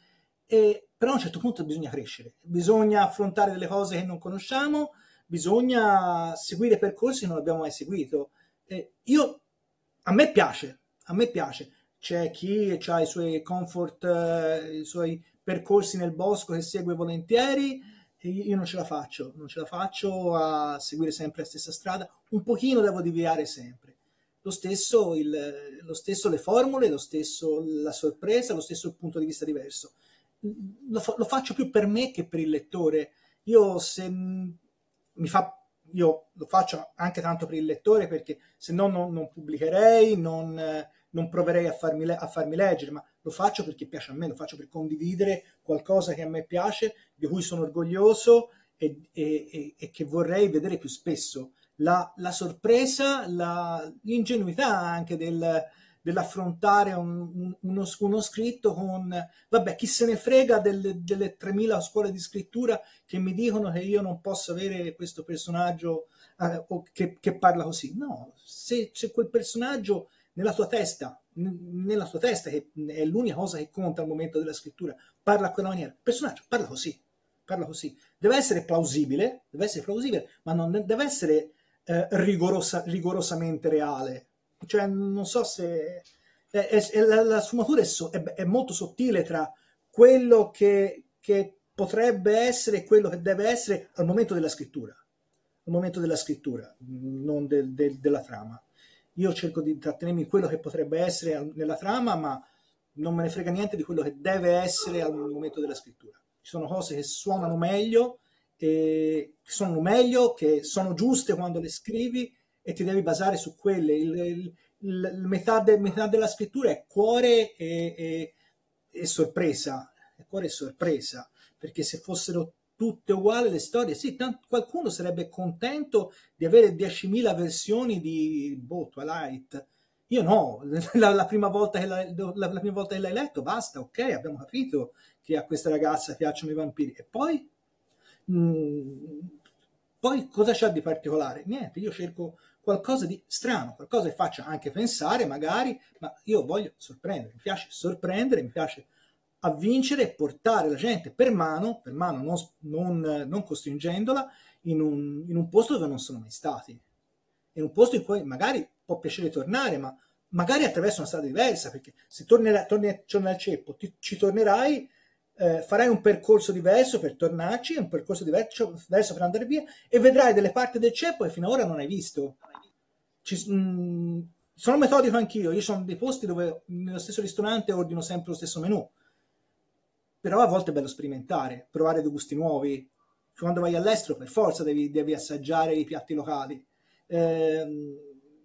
E, però a un certo punto bisogna crescere, bisogna affrontare delle cose che non conosciamo, bisogna seguire percorsi che non abbiamo mai seguito. Eh, io, a me piace, a me piace. C'è chi ha i suoi comfort, eh, i suoi percorsi nel bosco che segue volentieri, io non ce la faccio, non ce la faccio a seguire sempre la stessa strada, un pochino devo deviare sempre. Lo stesso, il, lo stesso le formule, lo stesso la sorpresa, lo stesso il punto di vista diverso. Lo, lo, faccio più per me che per il lettore. Io se mi fa io lo faccio anche tanto per il lettore perché se no non, non pubblicherei, non, non proverei a farmi, le- a farmi leggere, ma lo faccio perché piace a me, lo faccio per condividere qualcosa che a me piace, di cui sono orgoglioso e, e, e, e che vorrei vedere più spesso. La, la sorpresa, la, l'ingenuità anche del, dell'affrontare un, uno, uno, scritto con vabbè chi se ne frega delle, delle, 3000 scuole di scrittura che mi dicono che io non posso avere questo personaggio eh, che, che, parla così no se, se, quel personaggio nella sua testa, n- nella sua testa che è l'unica cosa che conta al momento della scrittura, parla a quella maniera. Il personaggio parla così, parla così. Deve essere plausibile, deve essere plausibile, ma non deve essere eh, rigorosa, rigorosamente reale. Cioè, non so se... È, è, è, la, la, sfumatura so, è, molto sottile tra quello che, che potrebbe essere e quello che deve essere al momento della scrittura, al momento della scrittura, non del, del, della trama io cerco di intrattenermi quello che potrebbe essere nella trama, ma non me ne frega niente di quello che deve essere al momento della scrittura. Ci sono cose che suonano meglio, che sono meglio, che sono giuste quando le scrivi e ti devi basare su quelle. Il, il, il metà, de, metà, della scrittura è cuore e, e, e sorpresa, è cuore e sorpresa, perché se fossero tutte uguali le storie. Sì, tanto, qualcuno sarebbe contento di avere 10.000 versioni di boh, Twilight. Io no, la, la, prima volta che la, la, la, prima volta che l'hai letto, basta, ok, abbiamo capito che a questa ragazza piacciono i vampiri. E poi? Mh, mm, poi cosa c'è di particolare? Niente, io cerco qualcosa di strano, qualcosa che faccia anche pensare, magari, ma io voglio sorprendere, mi piace sorprendere, mi piace a vincere e portare la gente per mano, per mano non, non, non costringendola, in un, in un, posto dove non sono mai stati. In un posto in cui magari può piacere tornare, ma magari attraverso una strada diversa, perché se tornerai, torni, torni al ceppo, ti, ci tornerai, eh, farai un percorso diverso per tornarci, un percorso diverso, diverso, per andare via e vedrai delle parti del ceppo che finora non hai visto. Ci, mh, mm, sono metodico anch'io, io sono dei posti dove nello stesso ristorante ordino sempre lo stesso menù però a volte è bello sperimentare, provare dei gusti nuovi. Quando vai all'estero, per forza devi, devi assaggiare i piatti locali. Eh,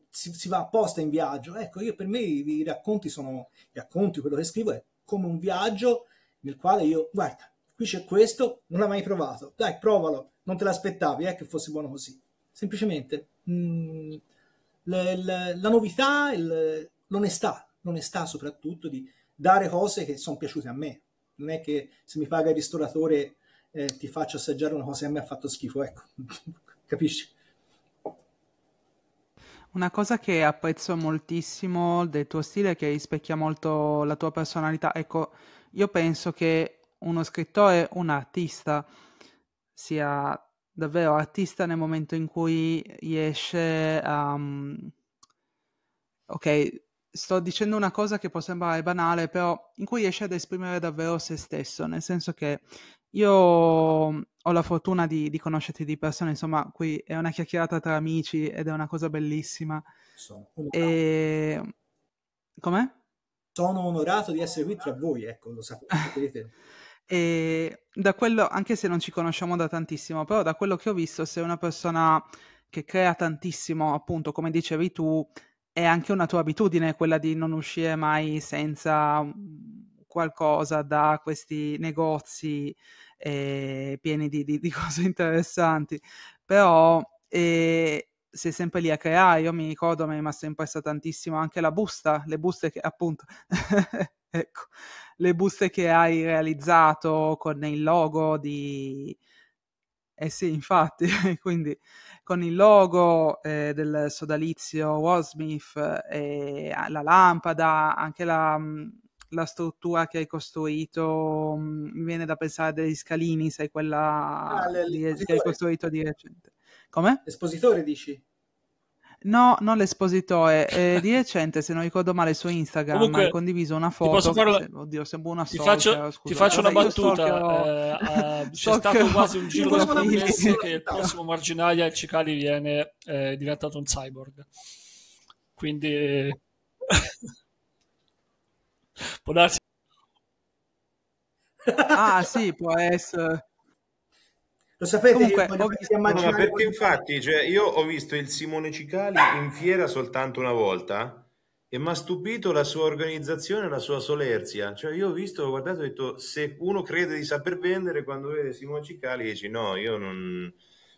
si, si, va apposta in viaggio. Ecco, io per me i, i racconti sono i racconti, quello che scrivo è come un viaggio nel quale io, guarda, qui c'è questo, non l'hai mai provato, dai, provalo, non te l'aspettavi, eh, che fosse buono così. Semplicemente mh, mm, le, le, la novità, il, l'onestà, l'onestà soprattutto di dare cose che sono piaciute a me, non è che se mi paga il ristoratore eh, ti faccio assaggiare una cosa che a me ha fatto schifo, ecco, capisci? Una cosa che apprezzo moltissimo del tuo stile che rispecchia molto la tua personalità. Ecco, io penso che uno scrittore, un artista, sia davvero artista nel momento in cui riesce a... Um, ok, sto dicendo una cosa che può sembrare banale, però in cui riesce ad esprimere davvero se stesso, nel senso che io ho la fortuna di, di conoscerti di persona, insomma, qui è una chiacchierata tra amici ed è una cosa bellissima. Sono e... Com'è? Sono onorato di essere qui tra voi, ecco, lo sapete. e da quello, anche se non ci conosciamo da tantissimo, però da quello che ho visto sei una persona che crea tantissimo, appunto, come dicevi tu, è anche una tua abitudine quella di non uscire mai senza mm, qualcosa da questi negozi eh, pieni di, di, di, cose interessanti, però eh, sei sempre lì a creare. Io mi ricordo, mi è rimasta impressa tantissimo anche la busta, le buste che appunto. ecco, le buste che hai realizzato con il logo di... Eh sì, infatti, quindi con il logo eh, del sodalizio Wasmith eh, e la lampada, anche la, mm, la struttura che hai costruito, mm, mi viene da pensare degli scalini, sai quella ah, le, le che hai costruito di recente. Come? Espositore dici? No, non l'espositore, eh, di recente, se non ricordo male, su Instagram Comunque, ha condiviso una foto. Ti posso fare... Che, oddio, sembra una ti faccio, scusa, ti faccio una battuta. Eh, eh, c'è stato quasi un giro di commesso che il prossimo marginale Cicali viene eh, diventato un cyborg. Quindi può darsi. Ah, sì, può essere. Lo sapete? Comunque, io visto... no, perché infatti cioè, io ho visto il Simone Cicali in fiera soltanto una volta e mi ha stupito la sua organizzazione, la sua solerzia. Cioè, io ho visto, ho guardato e ho detto, se uno crede di saper vendere, quando vede Simone Cicali dici no, io non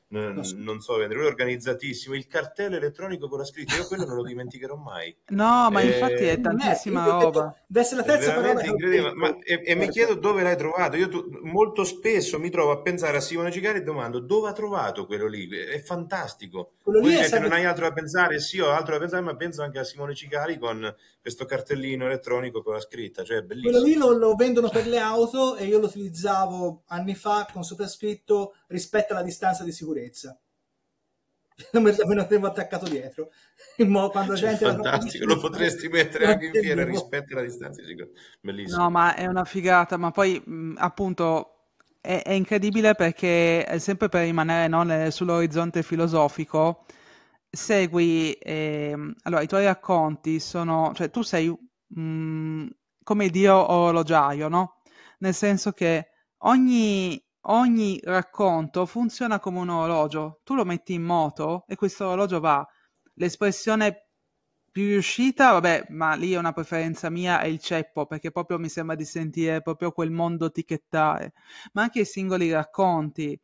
non, so vendere, lui è organizzatissimo, il cartello elettronico con la scritta, io quello non lo dimenticherò mai. No, ma eh, infatti è eh, tantissima eh, eh, eh, roba. Deve essere la terza parola. Incredibile. Ma, e, e mi chiedo dove l'hai trovato, io tu, molto spesso mi trovo a pensare a Simone Cicari e domando dove ha trovato quello lì, è fantastico. Quello lì è sempre... non hai altro da pensare, sì ho altro da pensare, ma penso anche a Simone Cicari con questo cartellino elettronico con la scritta, cioè bellissimo. Quello lì lo, lo, vendono per le auto e io lo utilizzavo anni fa con soprascritto rispetto alla distanza di sicurezza. Me lo tenevo attaccato dietro. quando cioè, gente fantastico, lo potresti mettere anche in fiera rispetto alla distanza di sicurezza. Bellissimo. No, ma è una figata, ma poi mh, appunto è, incredibile perché sempre per rimanere no, sull'orizzonte filosofico segui, ehm, allora i tuoi racconti sono, cioè tu sei mh, mm, come dio orologiaio, no? Nel senso che ogni, ogni racconto funziona come un orologio, tu lo metti in moto e questo orologio va. L'espressione più riuscita, vabbè, ma lì è una preferenza mia, è il ceppo, perché proprio mi sembra di sentire proprio quel mondo etichettare, ma anche i singoli racconti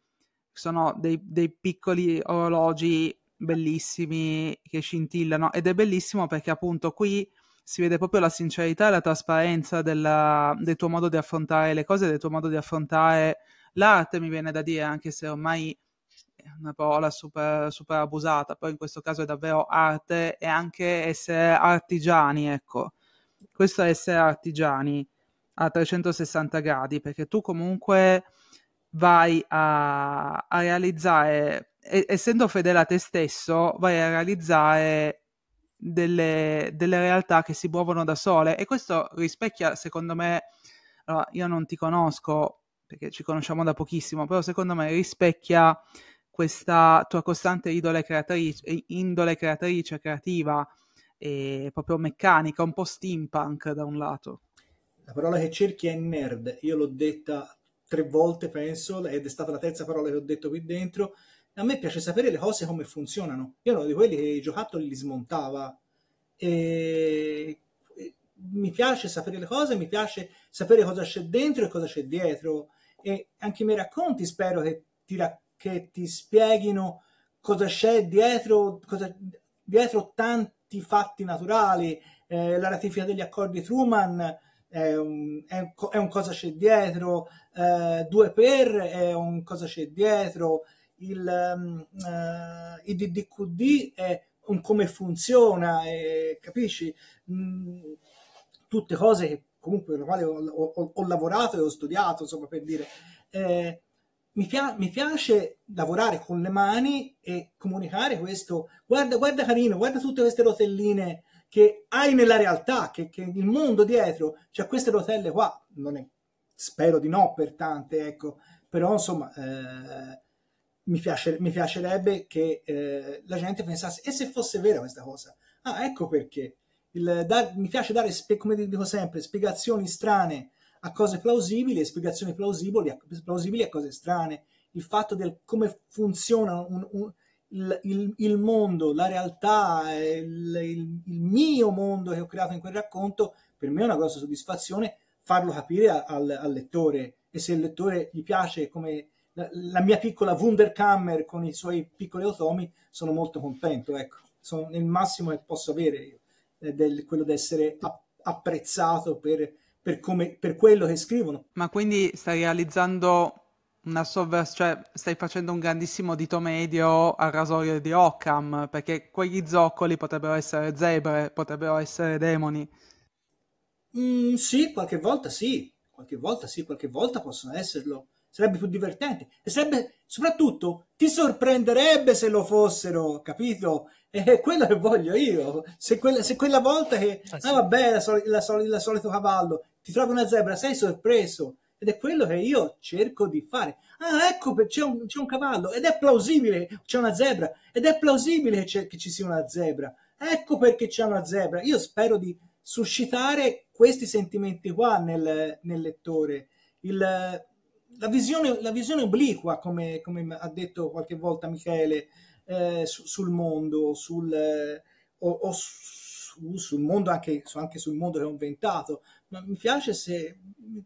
sono dei, dei piccoli orologi bellissimi che scintillano ed è bellissimo perché appunto qui si vede proprio la sincerità e la trasparenza della, del tuo modo di affrontare le cose, del tuo modo di affrontare l'arte, mi viene da dire, anche se ormai è una parola super, super abusata, però in questo caso è davvero arte e anche essere artigiani, ecco. Questo è essere artigiani a 360 gradi, perché tu comunque vai a, a realizzare essendo fedele a te stesso, vai a realizzare delle, delle, realtà che si muovono da sole e questo rispecchia, secondo me, allora, io non ti conosco perché ci conosciamo da pochissimo, però secondo me rispecchia questa tua costante idole creatrice, eh, indole creatrice, creativa e proprio meccanica, un po' steampunk da un lato. La parola che cerchi è nerd, io l'ho detta tre volte penso ed è stata la terza parola che ho detto qui dentro a me piace sapere le cose come funzionano. Io ero di quelli che i giocattoli li smontava. E... Mi piace sapere le cose, mi piace sapere cosa c'è dentro e cosa c'è dietro. E anche i miei racconti spero che ti, ra- che ti spieghino cosa c'è dietro, cosa... dietro tanti fatti naturali. Eh, la ratifica degli accordi Truman. È un, è, un, è un, cosa c'è dietro, eh, due per è un cosa c'è dietro, il, ehm, eh, il DDQD e un come funziona, e, capisci? Mm, tutte cose che comunque le quali ho, ho, ho, lavorato e ho studiato, insomma, per dire. Eh, mi, pia mi, piace lavorare con le mani e comunicare questo. Guarda, guarda carino, guarda tutte queste rotelline che hai nella realtà, che, che il mondo dietro, cioè queste rotelle qua, non è, spero di no per tante, ecco, però insomma... Eh, mi, piace, mi piacerebbe che eh, la gente pensasse, e se fosse vera questa cosa? Ah, ecco perché. Il, da, mi piace dare, come dico sempre, spiegazioni strane a cose plausibili e spiegazioni plausibili a, plausibili a cose strane. Il fatto del come funziona un, un, il, il, il, mondo, la realtà, il, il, mio mondo che ho creato in quel racconto, per me è una grossa soddisfazione farlo capire al, al lettore e se il lettore gli piace come la mia piccola Wunderkammer con i suoi piccoli automi, sono molto contento, ecco, sono il massimo che posso avere, eh, del, quello di essere apprezzato per, per, come, per quello che scrivono. Ma quindi stai realizzando una sovversione, cioè stai facendo un grandissimo dito medio al rasoio di Occam, perché quegli zoccoli potrebbero essere zebre, potrebbero essere demoni. Mm, sì, qualche volta sì, qualche volta sì, qualche volta possono esserlo sarebbe più divertente e sarebbe, soprattutto ti sorprenderebbe se lo fossero, capito? È quello che voglio io. Se quella, se quella volta che, ah, sì. ah vabbè, la, soli, la, soli, la solito cavallo, ti trovi una zebra, sei sorpreso ed è quello che io cerco di fare. Ah, ecco, c'è un, c'è un cavallo ed è plausibile, c'è una zebra ed è plausibile che, che ci sia una zebra. Ecco perché c'è una zebra. Io spero di suscitare questi sentimenti qua nel, nel lettore. Il, la visione, la visione obliqua, come, come, ha detto qualche volta Michele, eh, su, sul mondo, sul, eh, o, o su, sul mondo anche, anche, sul mondo che ho inventato. Ma mi piace se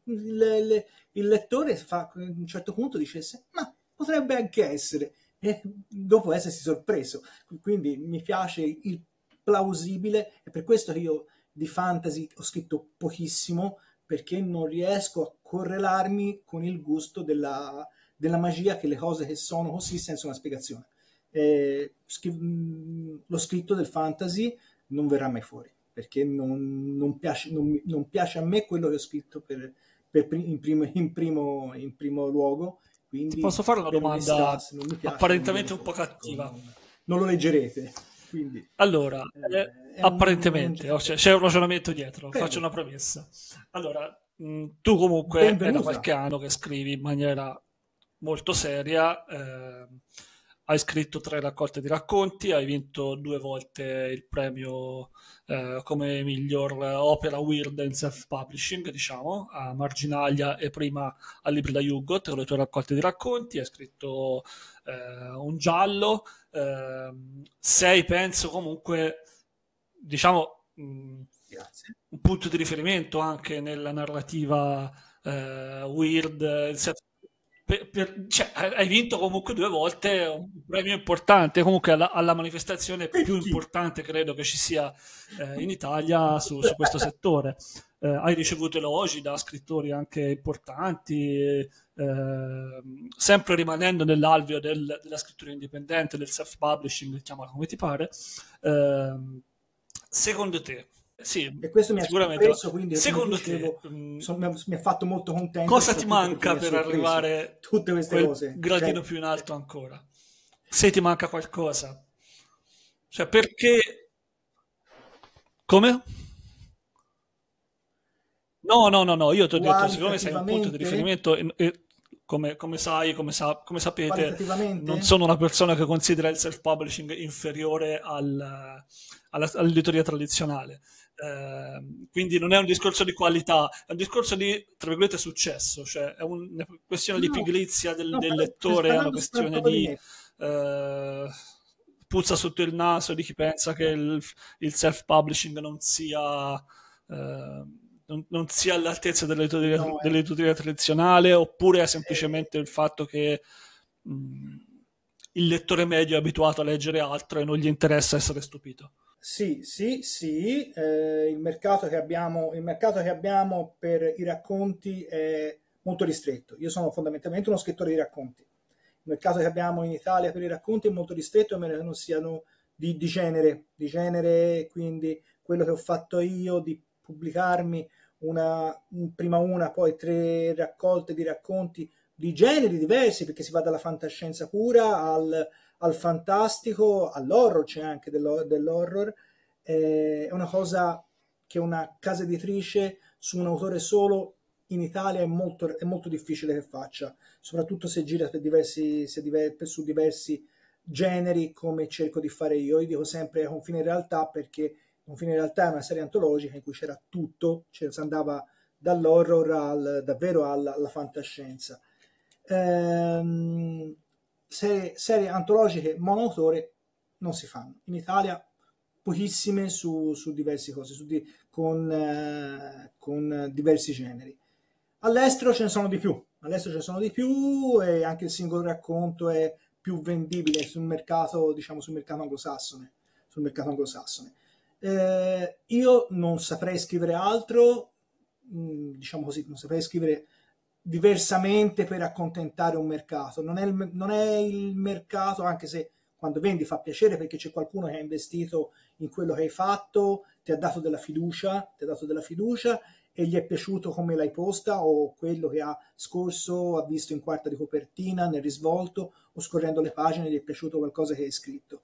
le, le, il, lettore fa, a un certo punto dicesse: Ma potrebbe anche essere, e dopo essersi sorpreso. Quindi mi piace il plausibile, è per questo che io di fantasy ho scritto pochissimo perché non riesco a correlarmi con il gusto della, della magia che le cose che sono così senza una spiegazione. Eh, scri- mm, lo scritto del fantasy non verrà mai fuori perché non, non, piace, non, non piace, a me quello che ho scritto per, per in, primo, in, primo, in, primo, luogo. Quindi Ti posso fare una domanda onestà, piace, apparentemente un po' cattiva? non lo leggerete. Quindi, allora, eh, eh apparentemente un... c'è oh, un ragionamento dietro, Prego. faccio una premessa. Allora, mh, mm, tu comunque Benvenuta. è da qualche anno che scrivi in maniera molto seria, eh, hai scritto tre raccolte di racconti, hai vinto due volte il premio eh, come miglior opera weird in self-publishing, diciamo, a Marginalia e prima a Libri da Yugot con le tue raccolte di racconti, hai scritto eh, un giallo, Ehm, sei penso comunque diciamo mh, un punto di riferimento anche nella narrativa eh, weird per, per, cioè, hai vinto comunque due volte un premio importante comunque alla, alla manifestazione più importante credo che ci sia eh, in Italia su, su questo settore eh, hai ricevuto elogi da scrittori anche importanti Ehm, sempre rimanendo nell'alveo del, della scrittura indipendente, del self-publishing, chiamalo come ti pare, eh, secondo te, sì, e questo mi ha sorpreso, quindi secondo te, mm, sono, mi ha fatto molto contento. Cosa ti manca per arrivare tutte queste cose? gradino cioè, più in alto ancora. Se ti manca qualcosa. Cioè, perché... Come? No, no, no, no, io ti ho detto, siccome sei un punto di riferimento, e, e, eh, come, come, sai, come, sa, come sapete, non sono una persona che considera il self-publishing inferiore al, alla, all'editoria tradizionale. Eh, quindi non è un discorso di qualità, è un discorso di, tra virgolette, successo, cioè è un, una questione no, di pigrizia del, no, del lettore, è una questione di... Eh, puzza sotto il naso di chi pensa che il, il self-publishing non sia... Eh, non, non sia all'altezza dell'editoria, no, eh. dell'editoria tradizionale oppure è eh. semplicemente il fatto che mh, mm, il lettore medio è abituato a leggere altro e non gli interessa essere stupito. Sì, sì, sì, eh, il, mercato abbiamo, il, mercato che abbiamo, per i racconti è molto ristretto. Io sono fondamentalmente uno scrittore di racconti. Il mercato che abbiamo in Italia per i racconti è molto ristretto, a meno che non siano di, di, genere, di genere, quindi quello che ho fatto io di pubblicarmi una, prima una, poi tre raccolte di racconti di generi diversi, perché si va dalla fantascienza pura al, al fantastico, all'horror, c'è anche dell'hor- dell'horror. Eh, è una cosa che una casa editrice su un autore solo in Italia è molto, è molto difficile che faccia, soprattutto se gira per diversi, se diver- su diversi generi come cerco di fare io. Io dico sempre a confine in realtà perché Confine Realtà è una serie antologica in cui c'era tutto, cioè si andava dall'horror al, davvero alla, alla fantascienza. Ehm, serie, serie, antologiche monoautore non si fanno. In Italia pochissime su, su diverse cose, su di, con, eh, con diversi generi. All'estero ce ne sono di più, all'estero ce ne sono di più e anche il singolo racconto è più vendibile sul mercato, diciamo, sul mercato anglosassone. Sul mercato anglosassone. Eh, io non saprei scrivere altro, mm, diciamo così, non saprei scrivere diversamente per accontentare un mercato. Non è, il, non è il, mercato, anche se quando vendi fa piacere perché c'è qualcuno che ha investito in quello che hai fatto, ti ha dato della fiducia, ti ha dato della fiducia e gli è piaciuto come l'hai posta o quello che ha scorso, ha visto in quarta di copertina, nel risvolto o scorrendo le pagine gli è piaciuto qualcosa che hai scritto.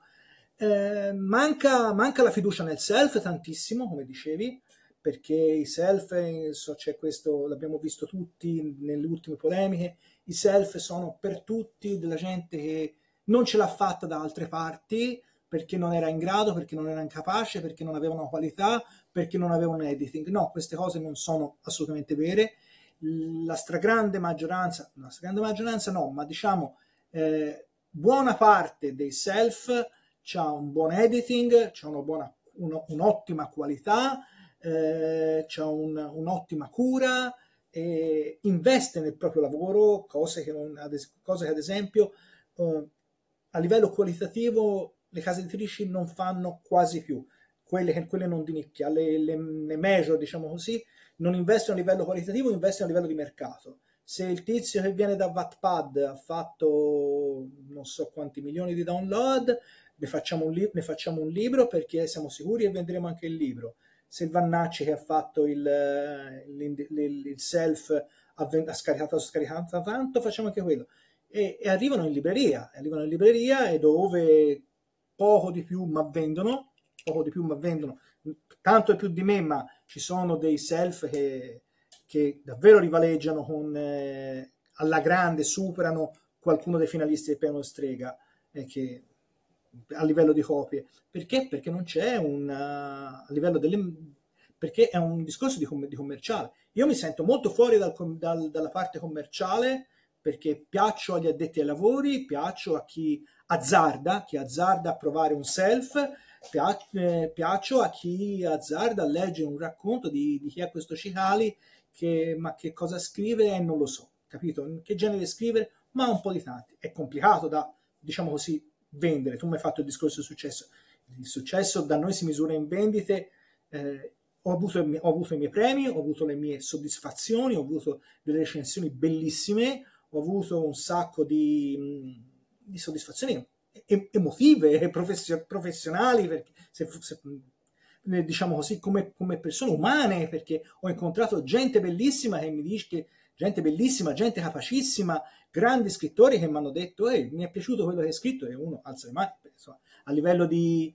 Eh, manca, manca, la fiducia nel self tantissimo, come dicevi, perché i self, so, c'è questo, l'abbiamo visto tutti nelle ultime polemiche, i self sono per tutti della gente che non ce l'ha fatta da altre parti perché non era in grado, perché non era incapace, perché non aveva una qualità, perché non aveva un editing. No, queste cose non sono assolutamente vere. La stragrande maggioranza, la stragrande maggioranza no, ma diciamo eh, buona parte dei self c'ha un buon editing, c'ha una buona, un, un'ottima qualità, eh, c'ha un, un'ottima cura, eh, investe nel proprio lavoro, cose che, non, ad, es- cose che ad esempio eh, a livello qualitativo le case editrici non fanno quasi più, quelle, quelle non di nicchia, le, le, le major diciamo così, non investono a livello qualitativo, investono a livello di mercato se il tizio che viene da Wattpad ha fatto non so quanti milioni di download ne facciamo, li- ne facciamo un, libro perché siamo sicuri e vendremo anche il libro. Se il Vannacci che ha fatto il, eh, il, il self ha, ven- ha scaricato, scaricato tanto, facciamo anche quello. E, e, arrivano in libreria, arrivano in libreria e dove poco di più ma vendono, poco di più ma vendono, tanto e più di me, ma ci sono dei self che, che davvero rivaleggiano con, eh, alla grande, superano qualcuno dei finalisti del Piano Strega, eh, che a livello di copie. Perché? Perché non c'è un... Eh, a livello delle... perché è un discorso di, com- di commerciale. Io mi sento molto fuori dal com- dal, dalla parte commerciale perché piaccio agli addetti ai lavori, piaccio a chi azzarda, chi azzarda a provare un self, piac- eh, piaccio a chi azzarda a leggere un racconto di, di chi è questo Cicali, che, ma che cosa scrive e non lo so, capito? Che genere scrivere, ma un po' di tanti. È complicato da, diciamo così, vendere. Tu mi hai fatto il discorso del successo. Il successo da noi si misura in vendite. Eh, ho, avuto, ho avuto i miei premi, ho avuto le mie soddisfazioni, ho avuto delle recensioni bellissime, ho avuto un sacco di, mm, di soddisfazioni emotive, e professionali, perché se, se, mm, eh, diciamo così, come, come, persone umane, perché ho incontrato gente bellissima che mi dice che gente bellissima, gente capacissima grandi scrittori che mi hanno detto Ehi, mi è piaciuto quello che hai scritto e uno alza le mani penso, a livello di,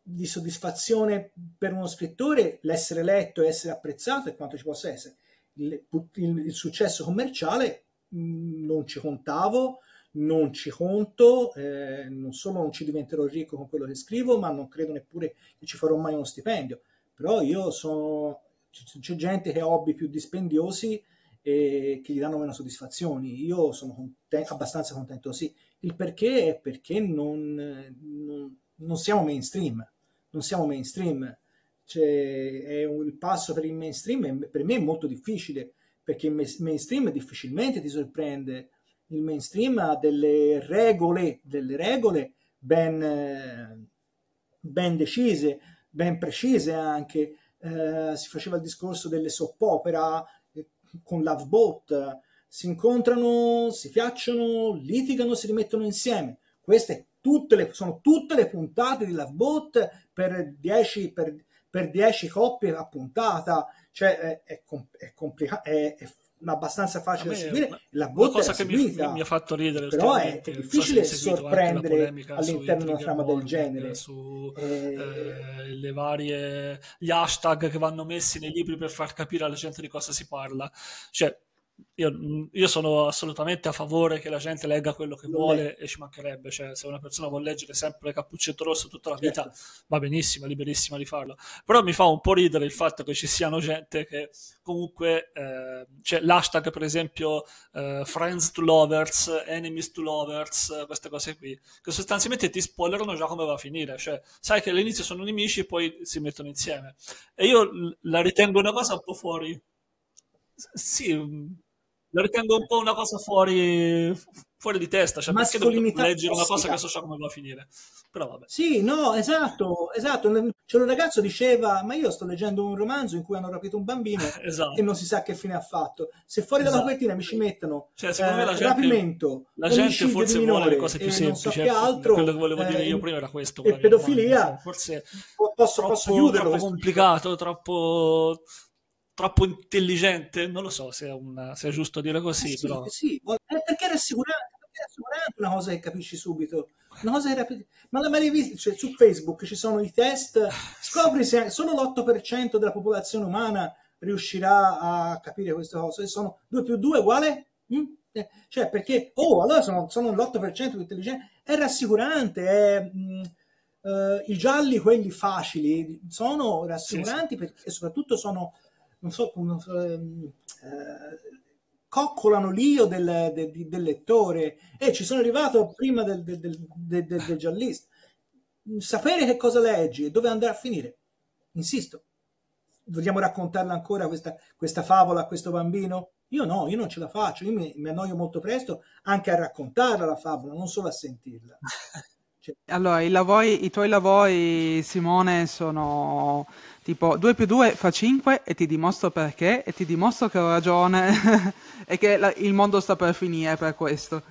di, soddisfazione per uno scrittore l'essere letto e essere apprezzato è quanto ci possa essere il, il, il successo commerciale mm, non ci contavo non ci conto eh, non solo non ci diventerò ricco con quello che scrivo ma non credo neppure che ci farò mai uno stipendio però io sono c'è gente che ha hobby più dispendiosi eh, che gli danno meno soddisfazioni. Io sono contento, abbastanza contento, sì. Il perché è perché non, non, non siamo mainstream, non siamo mainstream. Cioè, un, il passo per il mainstream è, per me è molto difficile, perché il mainstream difficilmente ti sorprende. Il mainstream ha delle regole, delle regole ben, ben decise, ben precise anche. Eh, si faceva il discorso delle soppopera, con Lovebot, si incontrano, si piacciono, litigano, si rimettono insieme. Queste tutte le, sono tutte le puntate di Lovebot per 10 per, per coppie a puntata, cioè è, è, è, complica- è, è ma abbastanza facile me, da seguire. La botta cosa che mi, mi, ha fatto ridere, però è, è difficile so sorprendere all'interno di una trama del eh, genere. Su e... Eh, eh, le varie gli hashtag che vanno messi nei libri per far capire alla gente di cosa si parla. Cioè, io, mm, io, sono assolutamente a favore che la gente legga quello che vuole e ci mancherebbe, cioè se una persona vuole leggere sempre Cappuccetto Rosso tutta la vita certo. va benissimo, è liberissima di farlo, però mi fa un po' ridere il fatto che ci siano gente che comunque, eh, cioè l'hashtag per esempio eh, Friends to Lovers, Enemies to Lovers, queste cose qui, che sostanzialmente ti spoilerano già come va a finire, cioè sai che all'inizio sono nemici e poi si mettono insieme e io la ritengo una cosa un po' fuori. Sì, mm, la ritengo un po' una cosa fuori, fuori di testa, cioè perché dovremmo leggere una cosa che so già come va a finire. Però vabbè. Sì, no, esatto, esatto. C'era un ragazzo che diceva, ma io sto leggendo un romanzo in cui hanno rapito un bambino esatto. e non si sa che fine ha fatto. Se fuori esatto. dalla copertina mi ci mettono cioè, eh, me la gente, rapimento, la gente forse minore, vuole le cose più semplici. Eh, non so che eh, altro, quello che volevo dire eh, io prima era questo. E pedofilia. Forse posso, troppo, posso chiuderlo. Troppo complicato, troppo troppo intelligente, non lo so se è, una, se è giusto dire così. Eh sì, però... Eh sì. Eh, perché era assicurante, perché era assicurante una cosa che capisci subito. Una cosa era... Ma la rivista, cioè, su Facebook ci sono i test, ah, scopri se solo l'8% della popolazione umana riuscirà a capire queste cose. Sono 2 più 2 uguale? Mm? Eh, cioè, perché, oh, allora sono, sono l'8% più intelligente. È rassicurante, è, mh, mm, uh, i gialli, quelli facili, sono rassicuranti sì, sì. perché soprattutto sono non so, non ehm, eh, coccolano l'io del, del, del, lettore e ci sono arrivato prima del, del, giallista. Sapere che cosa leggi e dove andrà a finire, insisto. Vogliamo raccontarla ancora questa, questa favola a questo bambino? Io no, io non ce la faccio, io mi, mi annoio molto presto anche a raccontarla la favola, non solo a sentirla. Cioè. Allora, i, lavori, i tuoi lavori, Simone, sono tipo 2 più 2 fa 5 e ti dimostro perché e ti dimostro che ho ragione e che la, il mondo sta per finire per questo.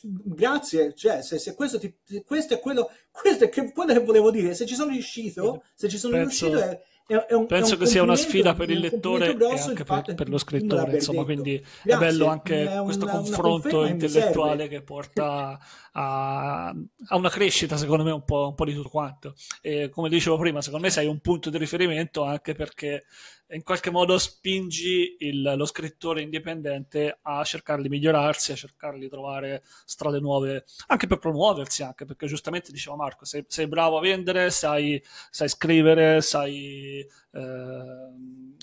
Grazie, cioè, se, se questo, ti, questo è quello, questo è che, quello che volevo dire, se ci sono riuscito, se ci sono penso... riuscito è è, è un, Penso che sia una sfida per il lettore e anche per, per, lo scrittore, insomma, detto. quindi Grazie, è bello anche è un, questo confronto intellettuale che porta a, a, una crescita, secondo me, un po', un po di tutto quanto. E come dicevo prima, secondo me sei un punto di riferimento anche perché in qualche modo spingi il, lo scrittore indipendente a cercare di migliorarsi, a cercare di trovare strade nuove, anche per promuoversi, anche perché giustamente diceva Marco, sei, sei bravo a vendere, sai, sai scrivere, sai, eh,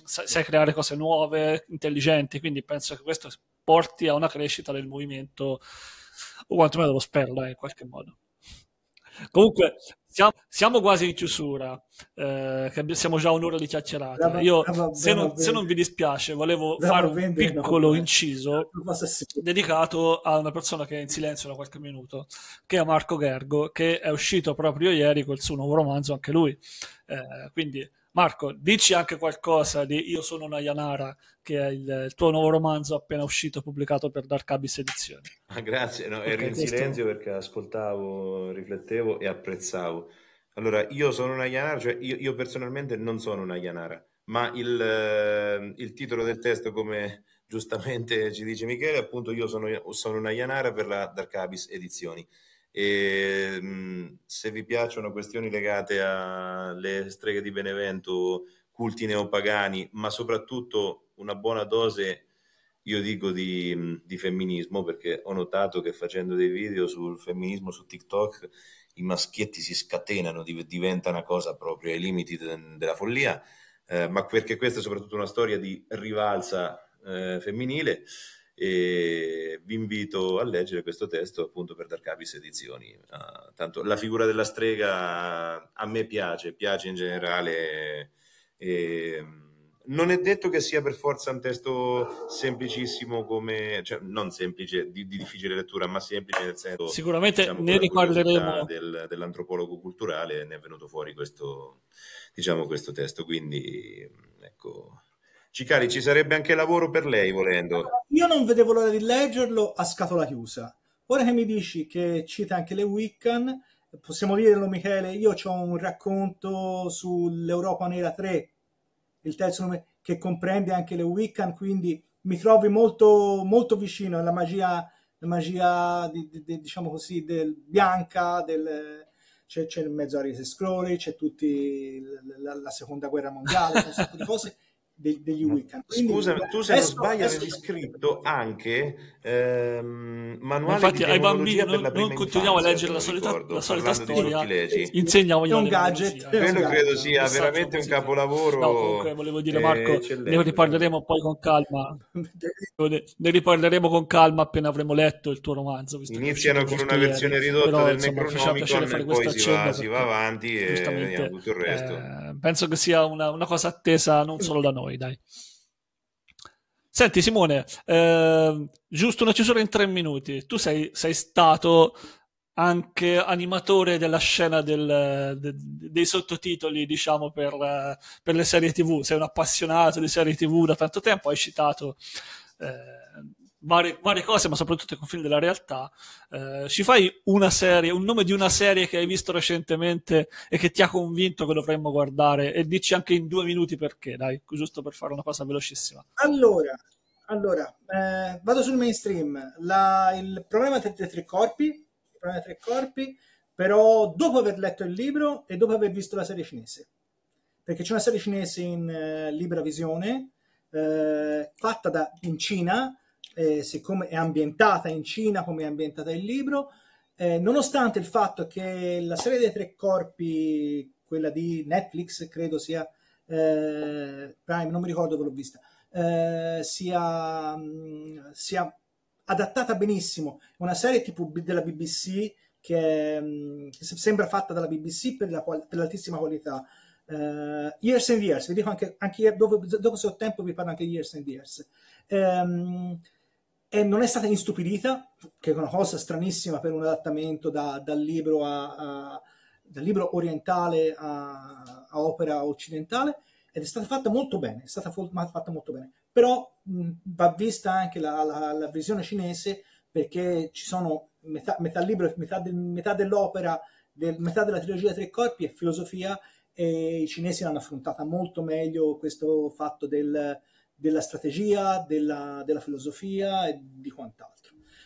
sai, sai creare cose nuove, intelligenti, quindi penso che questo porti a una crescita del movimento, o quantomeno lo spero, eh, in qualche modo. Comunque, siamo, siamo, quasi in chiusura, eh, siamo già un'ora di chiacchierata. Brava, Io, brava, se, non, se, non, vi dispiace, volevo brava, fare un vende, piccolo inciso dedicato a una persona che è in silenzio da qualche minuto, che è Marco Gergo, che è uscito proprio ieri col suo nuovo romanzo, anche lui. Eh, quindi Marco, dici anche qualcosa di Io sono una Nayanara, che è il, il, tuo nuovo romanzo appena uscito, pubblicato per Dark Abyss Edizioni. Ah, grazie, no, ero in silenzio questo... perché ascoltavo, riflettevo e apprezzavo. Allora, io sono una Nayanara, cioè io, io personalmente non sono una Nayanara, ma il, eh, il, titolo del testo, come giustamente ci dice Michele, appunto io sono, sono Nayanara per la Dark Abyss Edizioni. E, se vi piacciono questioni legate alle streghe di Benevento, culti neopagani, ma soprattutto una buona dose, io dico, di, di femminismo, perché ho notato che facendo dei video sul femminismo su TikTok i maschietti si scatenano, diventa una cosa proprio ai limiti de- della follia, eh, ma perché questa è soprattutto una storia di rivalsa eh, femminile e vi invito a leggere questo testo appunto per Darkabis Edizioni. Uh, tanto la figura della strega a me piace, piace in generale. E, ehm, non è detto che sia per forza un testo semplicissimo come, cioè non semplice, di, di difficile lettura, ma semplice nel senso... Sicuramente diciamo, ne riparleremo. Del, dell'antropologo culturale ne è venuto fuori questo, diciamo, questo testo, quindi ecco Cicari, ci sarebbe anche lavoro per lei volendo. Io non vedevo l'ora di leggerlo a scatola chiusa. Ora che mi dici che cita anche le Wiccan, possiamo dirlo Michele, io ho un racconto sull'Europa Nera 3, il terzo nome, che comprende anche le Wiccan, quindi mi trovi molto, molto vicino alla magia, la magia di, di, di, diciamo così, del bianca, del, c'è, c'è in mezzo a Rese Scrolli, c'è tutti la, la, seconda guerra mondiale, un sacco di cose de, degli weekend. Quindi, Scusa, tu se adesso, non sbaglio avevi scritto anche ehm, manuale Infatti, ai bambini non, non continuiamo infanzia, a leggere la solita, la solita storia, insegniamo un gadget. Quello credo sia esatto, veramente un esatto. capolavoro. No, comunque, volevo dire eh, Marco, ne riparleremo poi con calma. ne riparleremo con calma appena avremo letto il tuo romanzo. Iniziano con una versione ridotta Però, del insomma, Necronomicon e poi si va, si va avanti e tutto il resto. Eh, penso che sia una cosa attesa non solo da noi noi, dai. Senti Simone, eh, giusto una chiusura in tre minuti. Tu sei, sei stato anche animatore della scena del, de, dei sottotitoli, diciamo, per, per, le serie TV. Sei un appassionato di serie TV da tanto tempo, hai citato... Eh, varie, varie, cose, ma soprattutto con confini della realtà. Eh, ci fai una serie, un nome di una serie che hai visto recentemente e che ti ha convinto che dovremmo guardare e dici anche in due minuti perché, dai, giusto per fare una cosa velocissima. Allora, allora eh, vado sul mainstream. La, il problema dei tre corpi, il problema dei tre corpi, però dopo aver letto il libro e dopo aver visto la serie cinese. Perché c'è una serie cinese in eh, libera visione, eh, fatta da, in Cina, eh, siccome è ambientata in Cina come è ambientata il libro, eh, nonostante il fatto che la serie dei tre corpi, quella di Netflix, credo sia eh, Prime, non mi ricordo dove l'ho vista, eh, sia, mm, sia, adattata benissimo. una serie tipo della BBC che, mh, mm, che sembra fatta dalla BBC per, la qual- per l'altissima qualità. Uh, years and Years, vi dico anche, anche dopo, dopo se ho tempo vi parlo anche di Years and Years. Um, e non è stata instupidita, che è una cosa stranissima per un adattamento da, dal, libro a, a, dal, libro orientale a, a, opera occidentale, ed è stata fatta molto bene, è stata fatta molto bene. Però mh, va vista anche la, la, la, visione cinese, perché ci sono metà, metà libro, metà, del, metà dell'opera, del, metà della trilogia Tre Corpi è filosofia, e i cinesi l'hanno affrontata molto meglio questo fatto del della strategia, della, della filosofia e di quant'altro.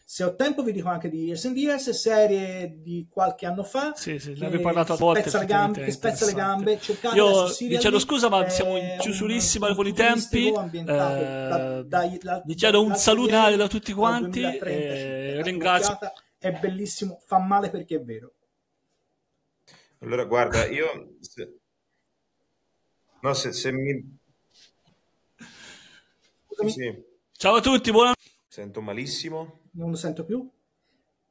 Se ho tempo vi dico anche di S&DS, serie di qualche anno fa. Sì, sì, ne avevo parlato a volte. Spezza gambe, che spezza le gambe. Cercate Io vi chiedo scusa, ma siamo in chiusurissima con i tempi. Eh, vi chiedo un salutare da tutti quanti. 2030, eh, ringrazio. È bellissimo, fa male perché è vero. Allora, guarda, io... Se, no, se, se mi sì. Ciao a tutti, buona... Sento malissimo. Non lo sento più.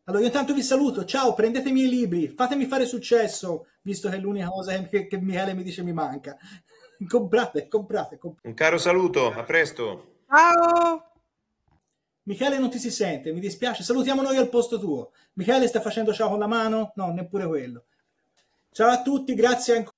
Allora io intanto vi saluto, ciao, prendete i miei libri, fatemi fare successo, visto che è l'unica cosa che, che Michele mi dice mi manca. comprate, comprate, comprate. Un caro saluto, a presto. Ciao. Michele non ti si sente, mi dispiace. Salutiamo noi al posto tuo. Michele sta facendo ciao con la mano? No, neppure quello. Ciao a tutti, grazie ancora.